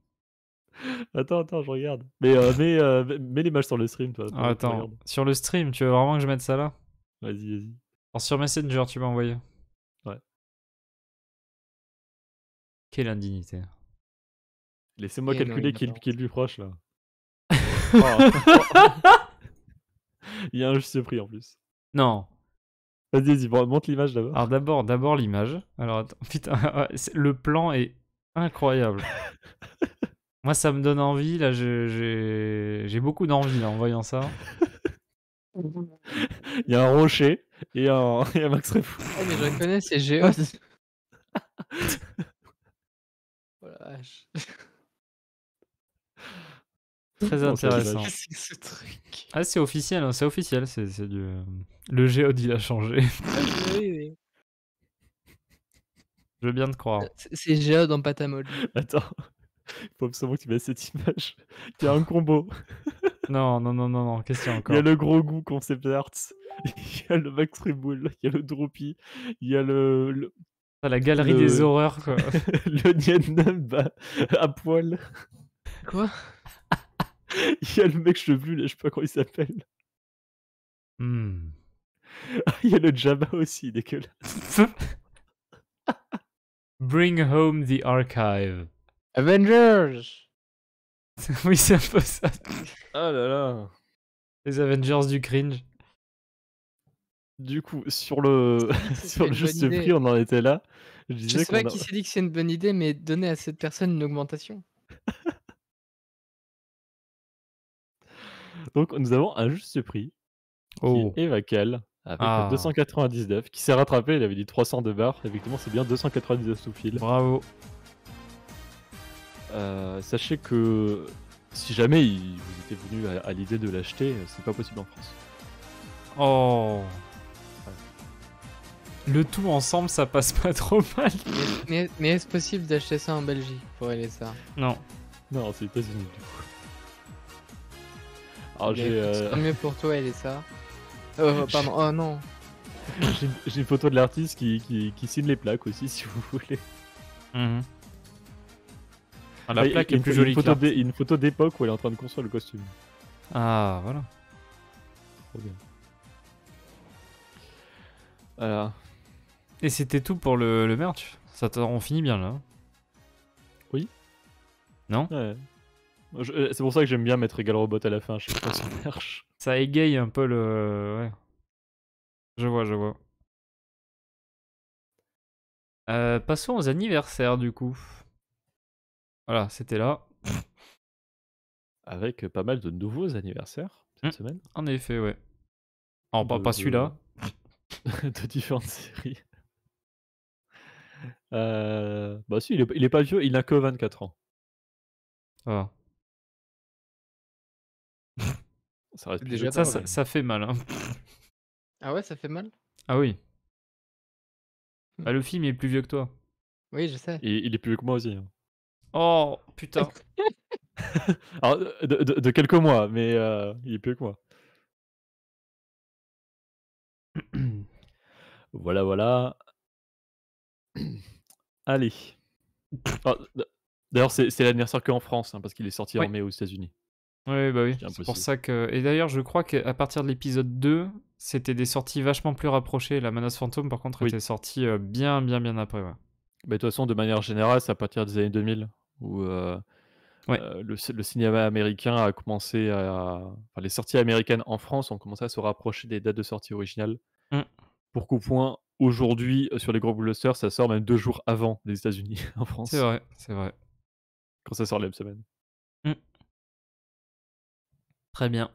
Attends, attends, je regarde. Mais mais euh, mets, les euh, l'image sur le stream, toi. Ah, attends, sur le stream, tu veux vraiment que je mette ça là Vas-y, vas-y. sur Messenger, tu m'as envoyé. Ouais. Quelle indignité. Laissez-moi calculer qui, est le plus proche là. Oh. Il y a un juste prix en plus. Non. Vas-y, vas monte l'image d'abord. Alors d'abord, d'abord l'image. Alors attends, putain, le plan est incroyable. Moi, ça me donne envie. Là, j'ai beaucoup d'envie en voyant ça. Il y a un rocher et un, et Max Refou. Oh, ah, mais je reconnais, c'est Géos. Oh la vache. Très intéressant. Ah, ce truc. Ah, c'est officiel, hein, c'est officiel. C'est, c'est du... Euh, le a changé. Ah, Je veux bien te croire. Euh, c'est géode en pâte à molle Attends, il faut absolument que tu mettes cette image. Il y a un combo. non, non, non, non, non, quest encore Il y a le gros goût concept art. Il y a le Max Reboul, il y a le Droopy, il y a le, ah, La galerie des horreurs, quoi. le Niennam à poil. Quoi il y a le mec chevelu, là, je sais pas comment il s'appelle. Hmm. il y a le Java aussi, dégueulasse. Bring home the archive. Avengers Oui, c'est un peu ça. Ah là là. Les Avengers du cringe. Du coup, sur le, sur le juste prix, on en était là. Je, sais pas qui s'est dit que c'est une bonne idée, mais donner à cette personne une augmentation. Donc, nous avons un juste prix. Oh. Qui est avec 299, ah. qui s'est rattrapé. Il avait dit 300 de barre. Effectivement, c'est bien 299 sous fil. Bravo. Euh, sachez que si jamais il, vous étiez venu à, l'idée de l'acheter, euh, c'est pas possible en France. Oh. Le tout ensemble, ça passe pas trop mal. Mais, est-ce possible d'acheter ça en Belgique pour aller ça Non. Non, c'est États-Unis du coup. Ah, j'ai. mieux pour toi, elle est ça. Euh, oh, non. j'ai une photo de l'artiste qui, signe les plaques aussi, si vous voulez. Mhm. Ah, la bah, plaque est plus jolie Une photo d'époque où elle est en train de construire le costume. Ah, voilà. Trop bien. Voilà. Et c'était tout pour le, le merch. Ça on finit bien là. Hein. Oui. Non Ouais. Euh, c'est pour ça que j'aime bien mettre égal robot à la fin, je sais pas si ça marche. Ça égaye un peu le. Ouais. Je vois, je vois. Euh, passons aux anniversaires du coup. Voilà, c'était là. Avec pas mal de nouveaux anniversaires cette mmh. semaine. En effet, ouais. Alors, ah, bah, pas, celui-là. de différentes séries. Euh, bah si, il est, pas vieux, il n'a que 24 ans. Voilà ah. ça fait mal. Hein. ah ouais, ça fait mal Ah oui. Hmm. Bah, le film est plus vieux que toi. Oui, je sais. il est plus vieux que moi aussi. Hein. Oh putain. de, quelques mois, mais euh, il est plus vieux que moi. voilà, voilà. Allez. Ah, d'ailleurs, c'est l'anniversaire qu'en France, hein, parce qu'il est sorti en mai aux États-Unis. Oui, bah oui. C'est pour ça que. Et d'ailleurs, je crois qu'à partir de l'épisode 2, c'était des sorties vachement plus rapprochées. La menace fantôme, par contre, oui. était sortie euh, bien, bien, bien après. Ouais. Mais bah, de toute façon, de manière générale, c'est à partir des années 2000 où euh, euh, le, cinéma américain a commencé à. Enfin, les sorties américaines en France ont commencé à se rapprocher des dates de sortie originales. Mm. Pour qu'au point, aujourd'hui, sur les gros blockbusters, ça sort même deux jours avant les États-Unis en France. C'est vrai, c'est vrai. Quand ça sort la même semaine. Très bien.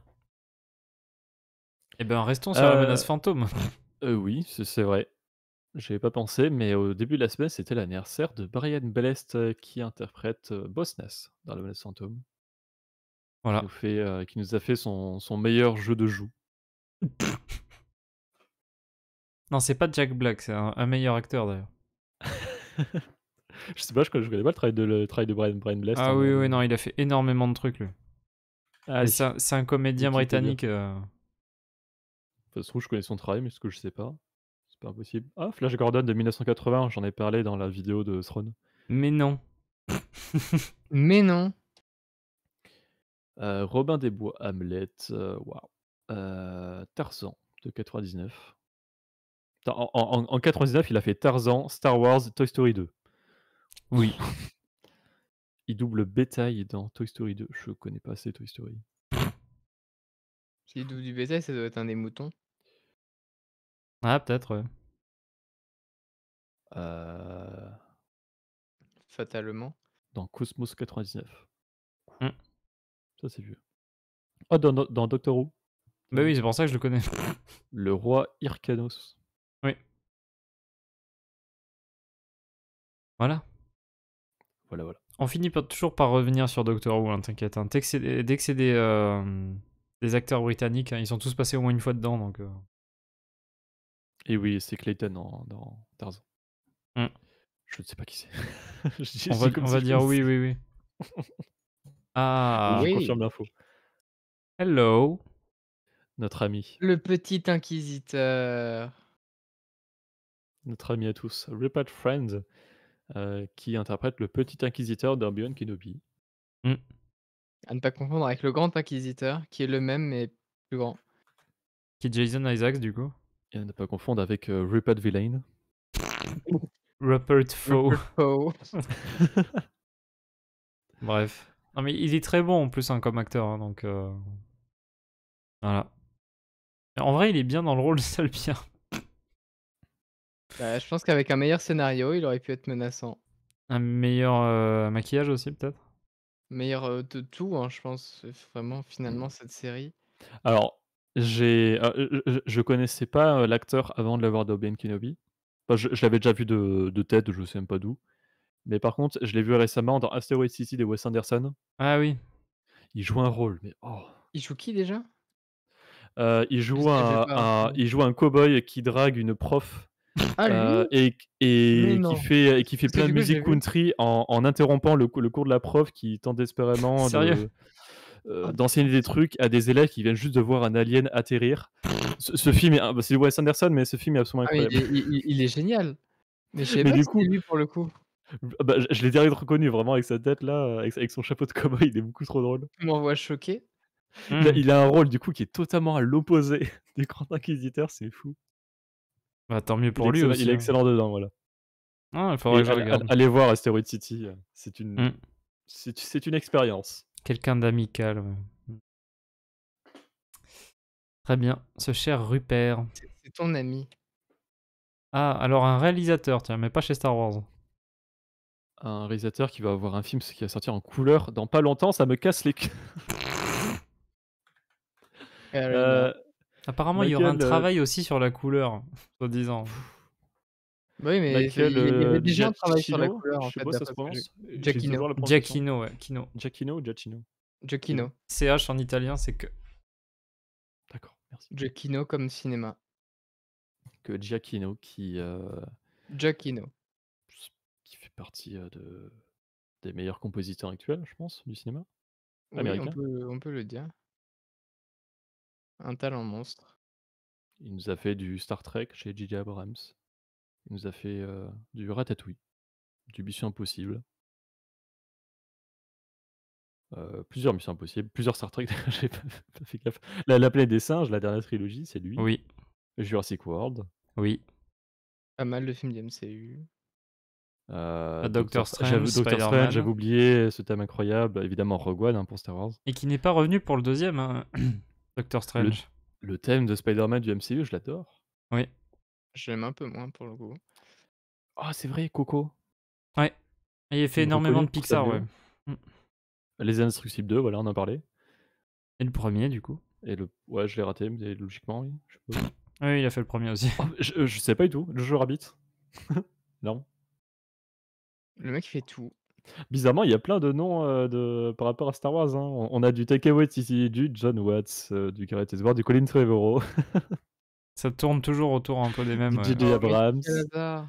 Eh bien, restons sur la euh, menace fantôme. Euh, oui, c'est vrai. J'avais pas pensé, mais au début de la semaine, c'était l'anniversaire de Brian Blest euh, qui interprète euh, Boss dans La Menace Fantôme, Voilà. nous, qui nous a fait son, son meilleur jeu de joue. Non, c'est pas Jack Black, c'est un, meilleur acteur d'ailleurs. Je sais pas, je connais, connais pas le travail de, le travail de Brian, Brian Ah hein, oui, oui, non, il a fait énormément de trucs lui. Ah, c'est un, comédien britannique. Euh. je connais son travail, mais ce que je sais pas, c'est pas impossible. Ah, Flash Gordon de 1980, j'en ai parlé dans la vidéo de Throne. Mais non. mais non. Euh, Robin des Bois, Hamlet, euh, Wow. Tarzan de 99. En, en, en, il a fait Tarzan, Star Wars, Toy Story 2. Oui. Il double bétail dans Toy Story 2. Je connais pas assez Toy Story. S'il double du bétail, ça doit être un des moutons. Ah, peut-être, euh. Fatalement. Dans Cosmos 99. Hmm. Ça, c'est vieux. oh, dans, dans Doctor Who. Bah oui, c'est pour ça que je le connais. Le roi Hyrcanos. Oui. Voilà. Voilà, voilà on finit toujours par revenir sur Doctor Who, hein, t'inquiète. Hein. Dès que c'est des, euh, acteurs britanniques, hein, ils sont tous passés au moins une fois dedans. Donc, euh. Et oui, c'est Clayton dans Tarzan. Mm. Je ne sais pas qui c'est. on va, dire oui, oui, oui. ah, oui. je confirme l'info. Hello. Notre ami. Le petit inquisiteur. Notre ami à tous. Repat Friends euh, qui interprète le petit inquisiteur d'Arbion Kenobi. Mm. À ne pas confondre avec le grand inquisiteur, qui est le même mais plus grand. Qui est Jason Isaacs, du coup. Et à ne pas confondre avec euh, Rupert Villain. Rupert Faux. Bref. Non mais il est très bon en plus hein, comme acteur, hein, donc... Euh, voilà. En vrai, il est bien dans le rôle de Salpierre. Bah, je pense qu'avec un meilleur scénario, il aurait pu être menaçant. Un meilleur euh, maquillage aussi, peut-être Meilleur euh, de tout, hein, je pense, euh, vraiment, finalement, mmh. cette série. Alors, j'ai, je, connaissais pas l'acteur avant de l'avoir dobi Kenobi. Enfin, je, l'avais déjà vu de, de, tête, je sais même pas d'où. Mais par contre, je l'ai vu récemment dans Asteroid City de Wes Anderson. Ah oui. Il joue un rôle, mais oh. Il joue qui déjà il, joue un, hein, un, il joue un cow-boy qui drague une prof ah, euh, et, qui fait, et, qui fait, plein de musique country en, interrompant le, le, cours de la prof qui tente désespérément euh, ah, d'enseigner des trucs à des élèves qui viennent juste de voir un alien atterrir. Ce, film, bah, c'est Wes Anderson, mais ce film est absolument ah, incroyable. il, est, génial. Mais je mais du coup, pour le coup. Bah, je l'ai direct reconnu vraiment avec sa tête là, avec, son chapeau de cowboy, il est beaucoup trop drôle. Il m'envoie choqué. Il, a, hmm. il a un rôle du coup qui est totalement à l'opposé du grand inquisiteur, c'est fou. Bah, tant mieux pour lui aussi. Il est hein. excellent dedans, voilà. il faudrait que Allez voir Asteroid City, euh, c'est une, mmh. c'est une expérience. Quelqu'un d'amical. Très bien, ce cher Rupert. C'est ton ami. Ah, alors un réalisateur, tiens, mais pas chez Star Wars. Un réalisateur qui va avoir un film qui va sortir en couleur dans pas longtemps, ça me casse les. Ah euh, Apparemment, il y aura un euh, travail aussi sur la couleur, soi-disant. Bah oui, mais il, y a déjà un travail sur la couleur. je sais pas, ça se Giacchino. Giacchino, ouais. ou Giacchino Giacchino. CH en italien, c'est que. D'accord, merci. Giacchino comme cinéma. Que Giacchino qui. Euh, Giacchino. Qui fait partie euh, de... des meilleurs compositeurs actuels, je pense, du cinéma. on peut le dire. Un talent monstre. Il nous a fait du Star Trek chez J.J. Abrams. Il nous a fait du Ratatouille, du Mission Impossible. plusieurs Missions Impossibles, plusieurs Star Trek, j'ai pas, fait La, la des singes, la dernière trilogie, c'est lui. Oui. Jurassic World. Oui. Pas mal de films d'MCU. Euh, ah, Doctor, Doctor Strange, j'avais oublié ce thème incroyable, évidemment Rogue One hein, pour Star Wars. Et qui n'est pas revenu pour le deuxième. Hein. Doctor Strange. Le, thème de Spider-Man du MCU, je l'adore. Oui. J'aime un peu moins pour le coup. Ah, oh, c'est vrai, Coco. Ouais. Il a fait énormément de Pixar, ouais. Mm. Les Instructibles 2, voilà, on en parlé. Et le premier, du coup. Et le... Ouais, je l'ai raté, mais logiquement, oui. il a fait le premier aussi. Ah, je, sais pas du tout. Le jeu non. Le mec fait tout. Bizarrement, il y a plein de noms euh, de... par rapport à Star Wars. Hein. On, a du Takeaway ici, du John Watts, euh, du Gareth Edwards, du Colin Trevorrow. Ça tourne toujours autour un peu des mêmes. Oh,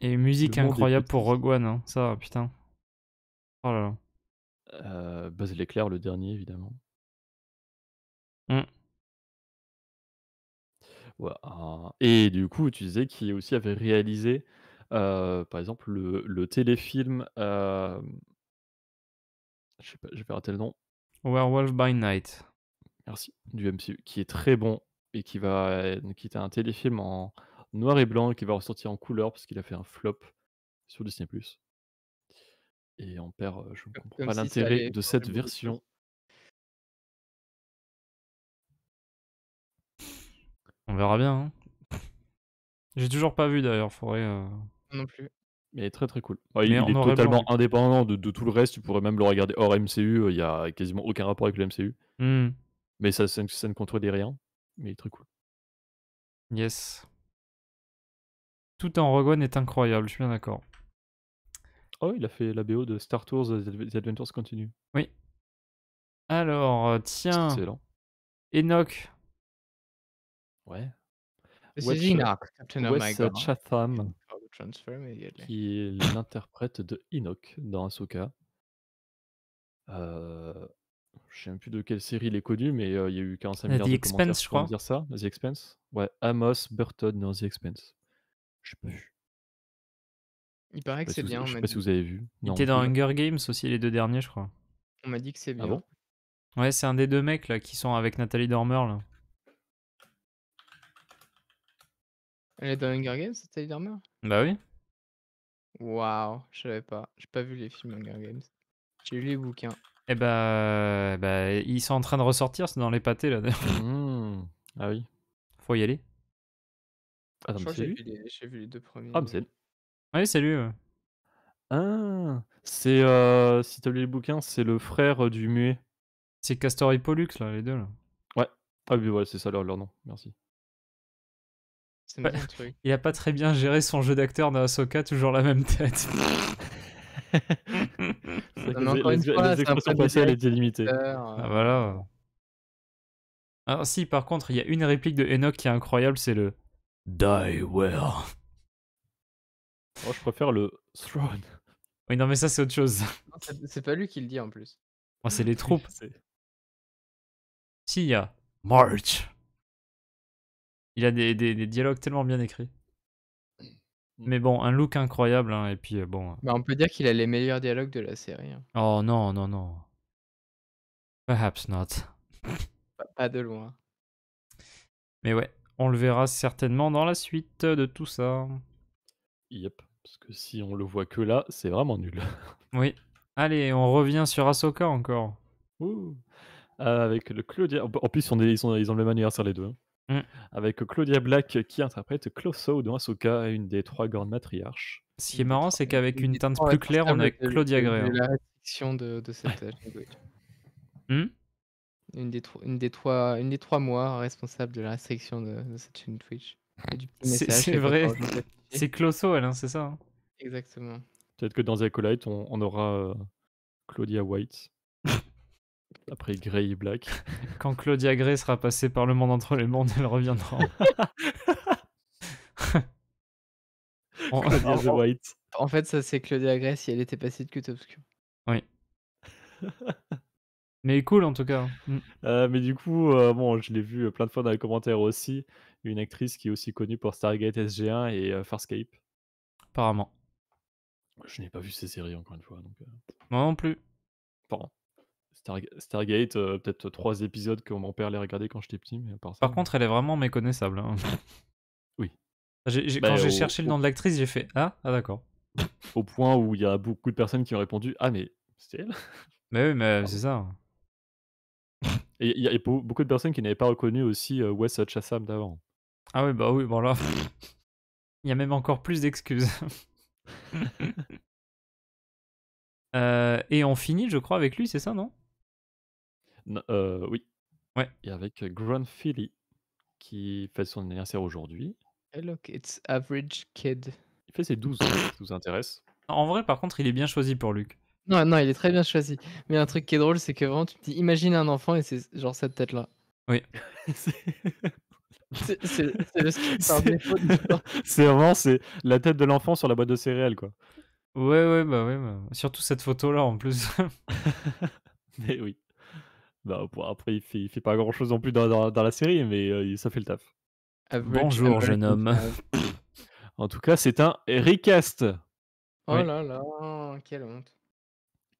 Et musique incroyable pour Rogue One, hein. ça, putain. Oh là là. Euh, le dernier, évidemment. Hum. Et du coup, tu disais qu'il aussi avait réalisé euh, par exemple, le, téléfilm. Euh, je sais pas rater le nom. Werewolf by Night. Merci, du MCU, qui est très bon et qui va un téléfilm en noir et blanc qui va ressortir en couleur parce qu'il a fait un flop sur Disney+. Et on perd, euh, je ne comprends pas l'intérêt de cette version. On verra bien. Hein. J'ai toujours pas vu d'ailleurs, faudrait. Euh, non plus. Mais il est très très cool. il, est totalement indépendant de, de, tout le reste. Tu pourrais même le regarder hors MCU. Euh, il y a quasiment aucun rapport avec le MCU. Mmh. Mais ça, ça, ne contredit rien. Mais il est très cool. Yes. Tout en Rogue One est incroyable, je suis bien d'accord. Oh, il a fait la BO de Star Tours euh, The Adventures Continue. Oui. Alors, euh, tiens. Excellent. Enoch. Ouais. c'est Enoch, hein. Chatham. Transfer, qui est l'interprète de Enoch dans Ahsoka. Euh, je sais même plus de quelle série il est connu, mais euh, il y a eu 45 milliards The Expense, je crois. dire ça. The Expense Ouais, Amos Burton dans The Expense. Je sais pas Il paraît que c'est bien. je sais pas si vous avez vu. Il était dans hein. Hunger Games aussi, les deux derniers, je crois. On m'a dit que c'est ah bien. ouais, c'est un des deux mecs là, qui sont avec Nathalie Dormer. Là. Elle est dans Hunger Games, Nathalie Dormer bah oui. Waouh, je savais pas. J'ai pas vu les films Hunger Games. J'ai lu les bouquins. Eh bah, bah, ils sont en train de ressortir, c'est dans les pâtés là. Mmh. Ah oui. Faut y aller. Attends, je c'est j'ai, vu les, deux premiers. Ah, mais c'est. Ah oui, c'est lui. Ah, c'est. Euh, si t'as lu les bouquins, c'est le frère euh, du muet. C'est Castor et Pollux là, les deux là. Ouais. Ah oui, voilà, c'est ça leur, leur nom. Merci. Il a pas très bien géré son jeu d'acteur dans Ahsoka, toujours la même tête. les euh. Ah, voilà. Alors, si, par contre, il y a une réplique de Enoch qui est incroyable, c'est le Die well. Moi, je préfère le Throne. Oui, non, mais ça, c'est autre chose. C'est pas lui qui le dit en plus. c'est les troupes. si, il y a March. Il a des, dialogues tellement bien écrits. Mm. Mais bon, un look incroyable, hein, et puis euh, bon. Bah, on peut dire qu'il a les meilleurs dialogues de la série. Hein. Oh non, non, non. Perhaps not. Pas- de loin. Mais ouais, on le verra certainement dans la suite de tout ça. Yep. Parce que si on le voit que là, c'est vraiment nul. Oui. Allez, on revient sur Ahsoka encore. Ouh. Euh, avec le Claudia. En plus, ils, ont, ils le les deux. Hein. Mm. avec Claudia Black qui interprète Closso dans Asuka, une des trois grandes matriarches. Ce qui est marrant, c'est qu'avec une, teinte plus claire, on a euh, Claudia Gray. La restriction de, cette euh, hmm? une, des une, des trois, une des trois mois responsable de la restriction de, cette chaîne Twitch. C'est vrai, c'est Closso, elle, hein, c'est ça. Hein. Exactement. Peut-être que dans The Acolyte, on, aura euh, Claudia White. Après Grey et Black. Quand Claudia Gray sera passée par le monde entre les mondes, elle reviendra. en... En fait, ça c'est Claudia Gray si elle était passée de Cut Obscure Oui. mais cool en tout cas. Mm. Euh, mais du coup, euh, bon, je l'ai vu euh, plein de fois dans les commentaires aussi. Une actrice qui est aussi connue pour Stargate SG1 et Farscape. Apparemment. Je n'ai pas vu ces séries encore une fois. Donc, Moi non plus. Pardon. Stargate, euh, peut-être trois épisodes que mon père les regardait quand j'étais petit. Mais Par contre, elle est vraiment méconnaissable. Hein. Oui. Ah, bah, quand j'ai cherché le nom de l'actrice, j'ai fait Ah, ah d'accord. Au point où il y a beaucoup de personnes qui ont répondu Ah, mais c'est elle Mais oui, mais ah c'est ça. Et il y a beaucoup de personnes qui n'avaient pas reconnu aussi euh, Wes Chassam d'avant. Ah oui, bah oui, bon là. Il y a même encore plus d'excuses. Euh, et on finit, je crois, avec lui, c'est ça, non euh, oui. Ouais. Et avec euh, Grand Philly, qui fait son anniversaire aujourd'hui. look, it's average kid. Il fait ses 12 ans, si ça vous intéresse. En vrai, par contre, il est bien choisi pour Luc. Non, non, il est très bien choisi. Mais un truc qui est drôle, c'est que vraiment, tu te dis, imagine un enfant et c'est genre cette tête-là. Oui. c'est C'est vraiment c'est la tête de l'enfant sur la boîte de céréales, quoi. Ouais, ouais, bah ouais. Bah, surtout cette photo-là, en plus. Mais oui. Bah, après, il fait, pas grand chose non plus dans, dans, la série, mais euh, ça fait le taf. Bonjour, jeune homme. en tout cas, c'est un recast. Oh là là, quelle honte.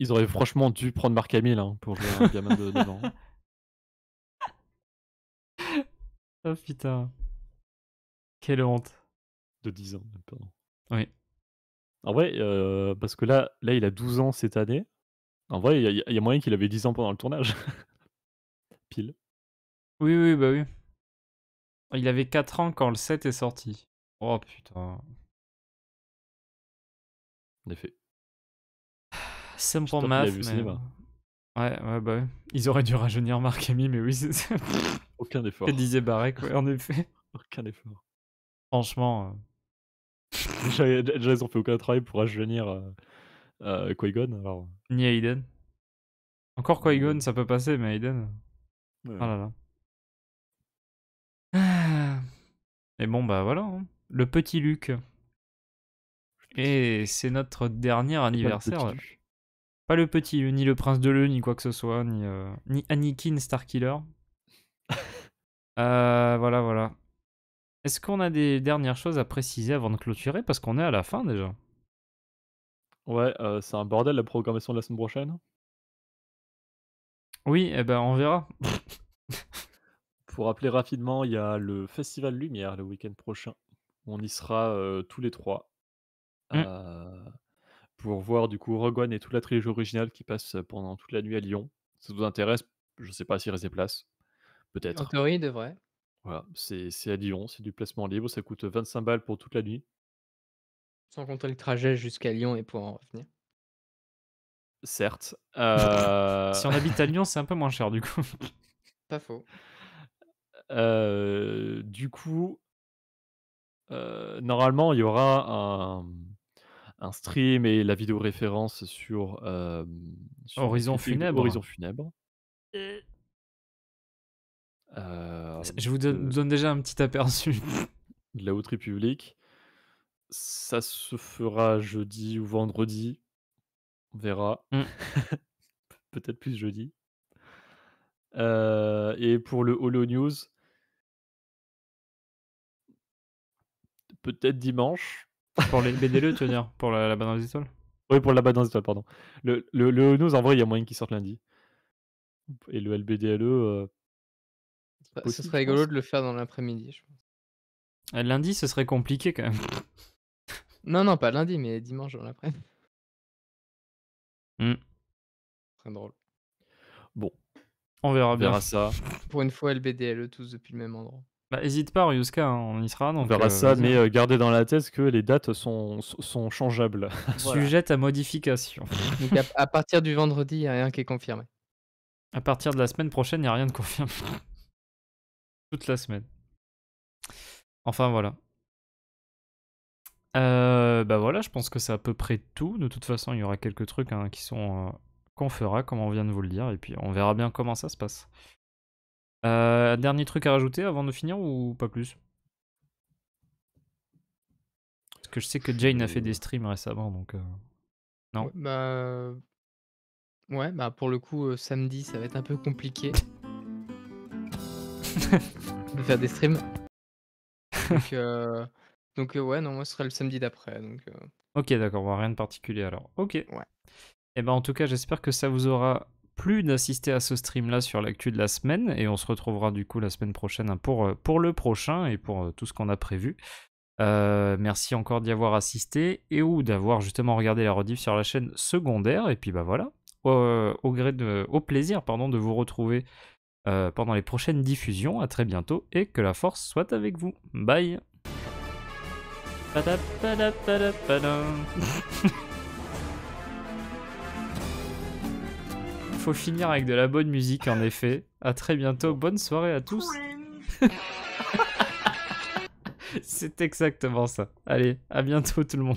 Ils auraient franchement dû prendre Marc Hamill hein, pour jouer un gamin de 9 ans. Oh putain. Quelle honte. De 10 ans, pardon. Oui. En vrai, euh, parce que là, là, il a 12 ans cette année. En vrai, il y, a moyen qu'il avait 10 ans pendant le tournage. pile. Oui, oui, bah oui. Il avait 4 ans quand le 7 est sorti. Oh putain. En effet. C'est Mais... Ouais, ouais, bah oui. Ils auraient dû rajeunir Marc Amy, mais oui, c'est Aucun effort. Et disait Barek, ouais, en effet. Aucun effort. Franchement. déjà, euh. ils ont fait aucun travail pour rajeunir euh, euh qui Alors... Ni Hayden. Encore qui ça peut passer, mais Hayden... Ah là Et bon, bah voilà. Hein. Le petit Luc. Et c'est notre dernier anniversaire. Pas le petit, euh, ni le prince de l'E, ni quoi que ce soit, ni, euh, ni Anakin Starkiller. Euh, voilà, voilà. Est-ce qu'on a des dernières choses à préciser avant de clôturer Parce qu'on est à la fin déjà. Ouais, c'est un bordel la programmation de la semaine prochaine. Oui, eh ben, on verra. Pour rappeler rapidement, il y a le Festival Lumière le week-end prochain. On y sera euh, tous les trois. Mmh. Euh, pour voir du coup Rogue et toute la trilogie originale qui passe pendant toute la nuit à Lyon. ça vous intéresse, je ne sais pas s'il reste des places. Peut-être. En théorie, de vrai. Voilà, c'est à Lyon, c'est du placement libre, ça coûte 25 balles pour toute la nuit. Sans compter le trajet jusqu'à Lyon et pour en revenir certes. si on euh, habite à Lyon, c'est un peu moins cher du coup. Pas faux. Euh, du coup, euh, normalement, il y aura un, stream et la vidéo référence sur, Horizon Funèbre. Je vous donne, donne, déjà un petit aperçu. De la Haute République. Ça se fera jeudi ou vendredi on verra. Mmh. Peut-être plus jeudi. Euh, et pour le Holo News, peut-être dimanche. Pour les BDLE, tu veux Pour la, la banane des étoiles Oui, pour la Bande des étoiles, pardon. Le, le, News, en vrai, il y a moyen qu'il sorte lundi. Et le LBDLE. Euh, bah, ce serait rigolo de le faire dans l'après-midi, je pense. Euh, lundi, ce serait compliqué quand même. non, non, pas lundi, mais dimanche dans l'après-midi. Mmh. Très drôle. Bon. On verra, bien. ça. Pour une fois, LBDLE tous depuis le même endroit. Bah, hésite pas, Ryuska, hein, hein, on y sera. on verra euh, ça, mais euh, gardez dans la tête que les dates sont, sont changeables. Sujettes à modification. donc à, partir du vendredi, il n'y a rien qui est confirmé. À partir de la semaine prochaine, il n'y a rien de confirmé. Toute la semaine. Enfin voilà. Euh, bah voilà, je pense que c'est à peu près tout. De toute façon, il y aura quelques trucs hein, qui sont euh, qu'on fera, comme on vient de vous le dire, et puis on verra bien comment ça se passe. Euh, dernier truc à rajouter avant de finir ou pas plus Parce que je sais que Jane a fait des euh. streams récemment, donc euh, non. bah ouais, bah pour le coup, samedi, ça va être un peu compliqué de faire des streams. Donc, donc, ouais, non, moi, ce serait le samedi d'après. Donc, Ok, d'accord, bon, rien de particulier alors. Ok. Ouais. Et eh ben en tout cas, j'espère que ça vous aura plu d'assister à ce stream là sur l'actu de la semaine et on se retrouvera du coup la semaine prochaine hein, pour, pour le prochain et pour tout ce qu'on a prévu. merci encore d'y avoir assisté et ou d'avoir justement regardé la rediff sur la chaîne secondaire et puis bah voilà. Au, gré de, au plaisir pardon, de vous retrouver pendant les prochaines diffusions. À très bientôt et que la force soit avec vous. Bye faut finir avec de la bonne musique en effet. À très bientôt, bonne soirée à tous. C'est exactement ça. Allez, à bientôt tout le monde.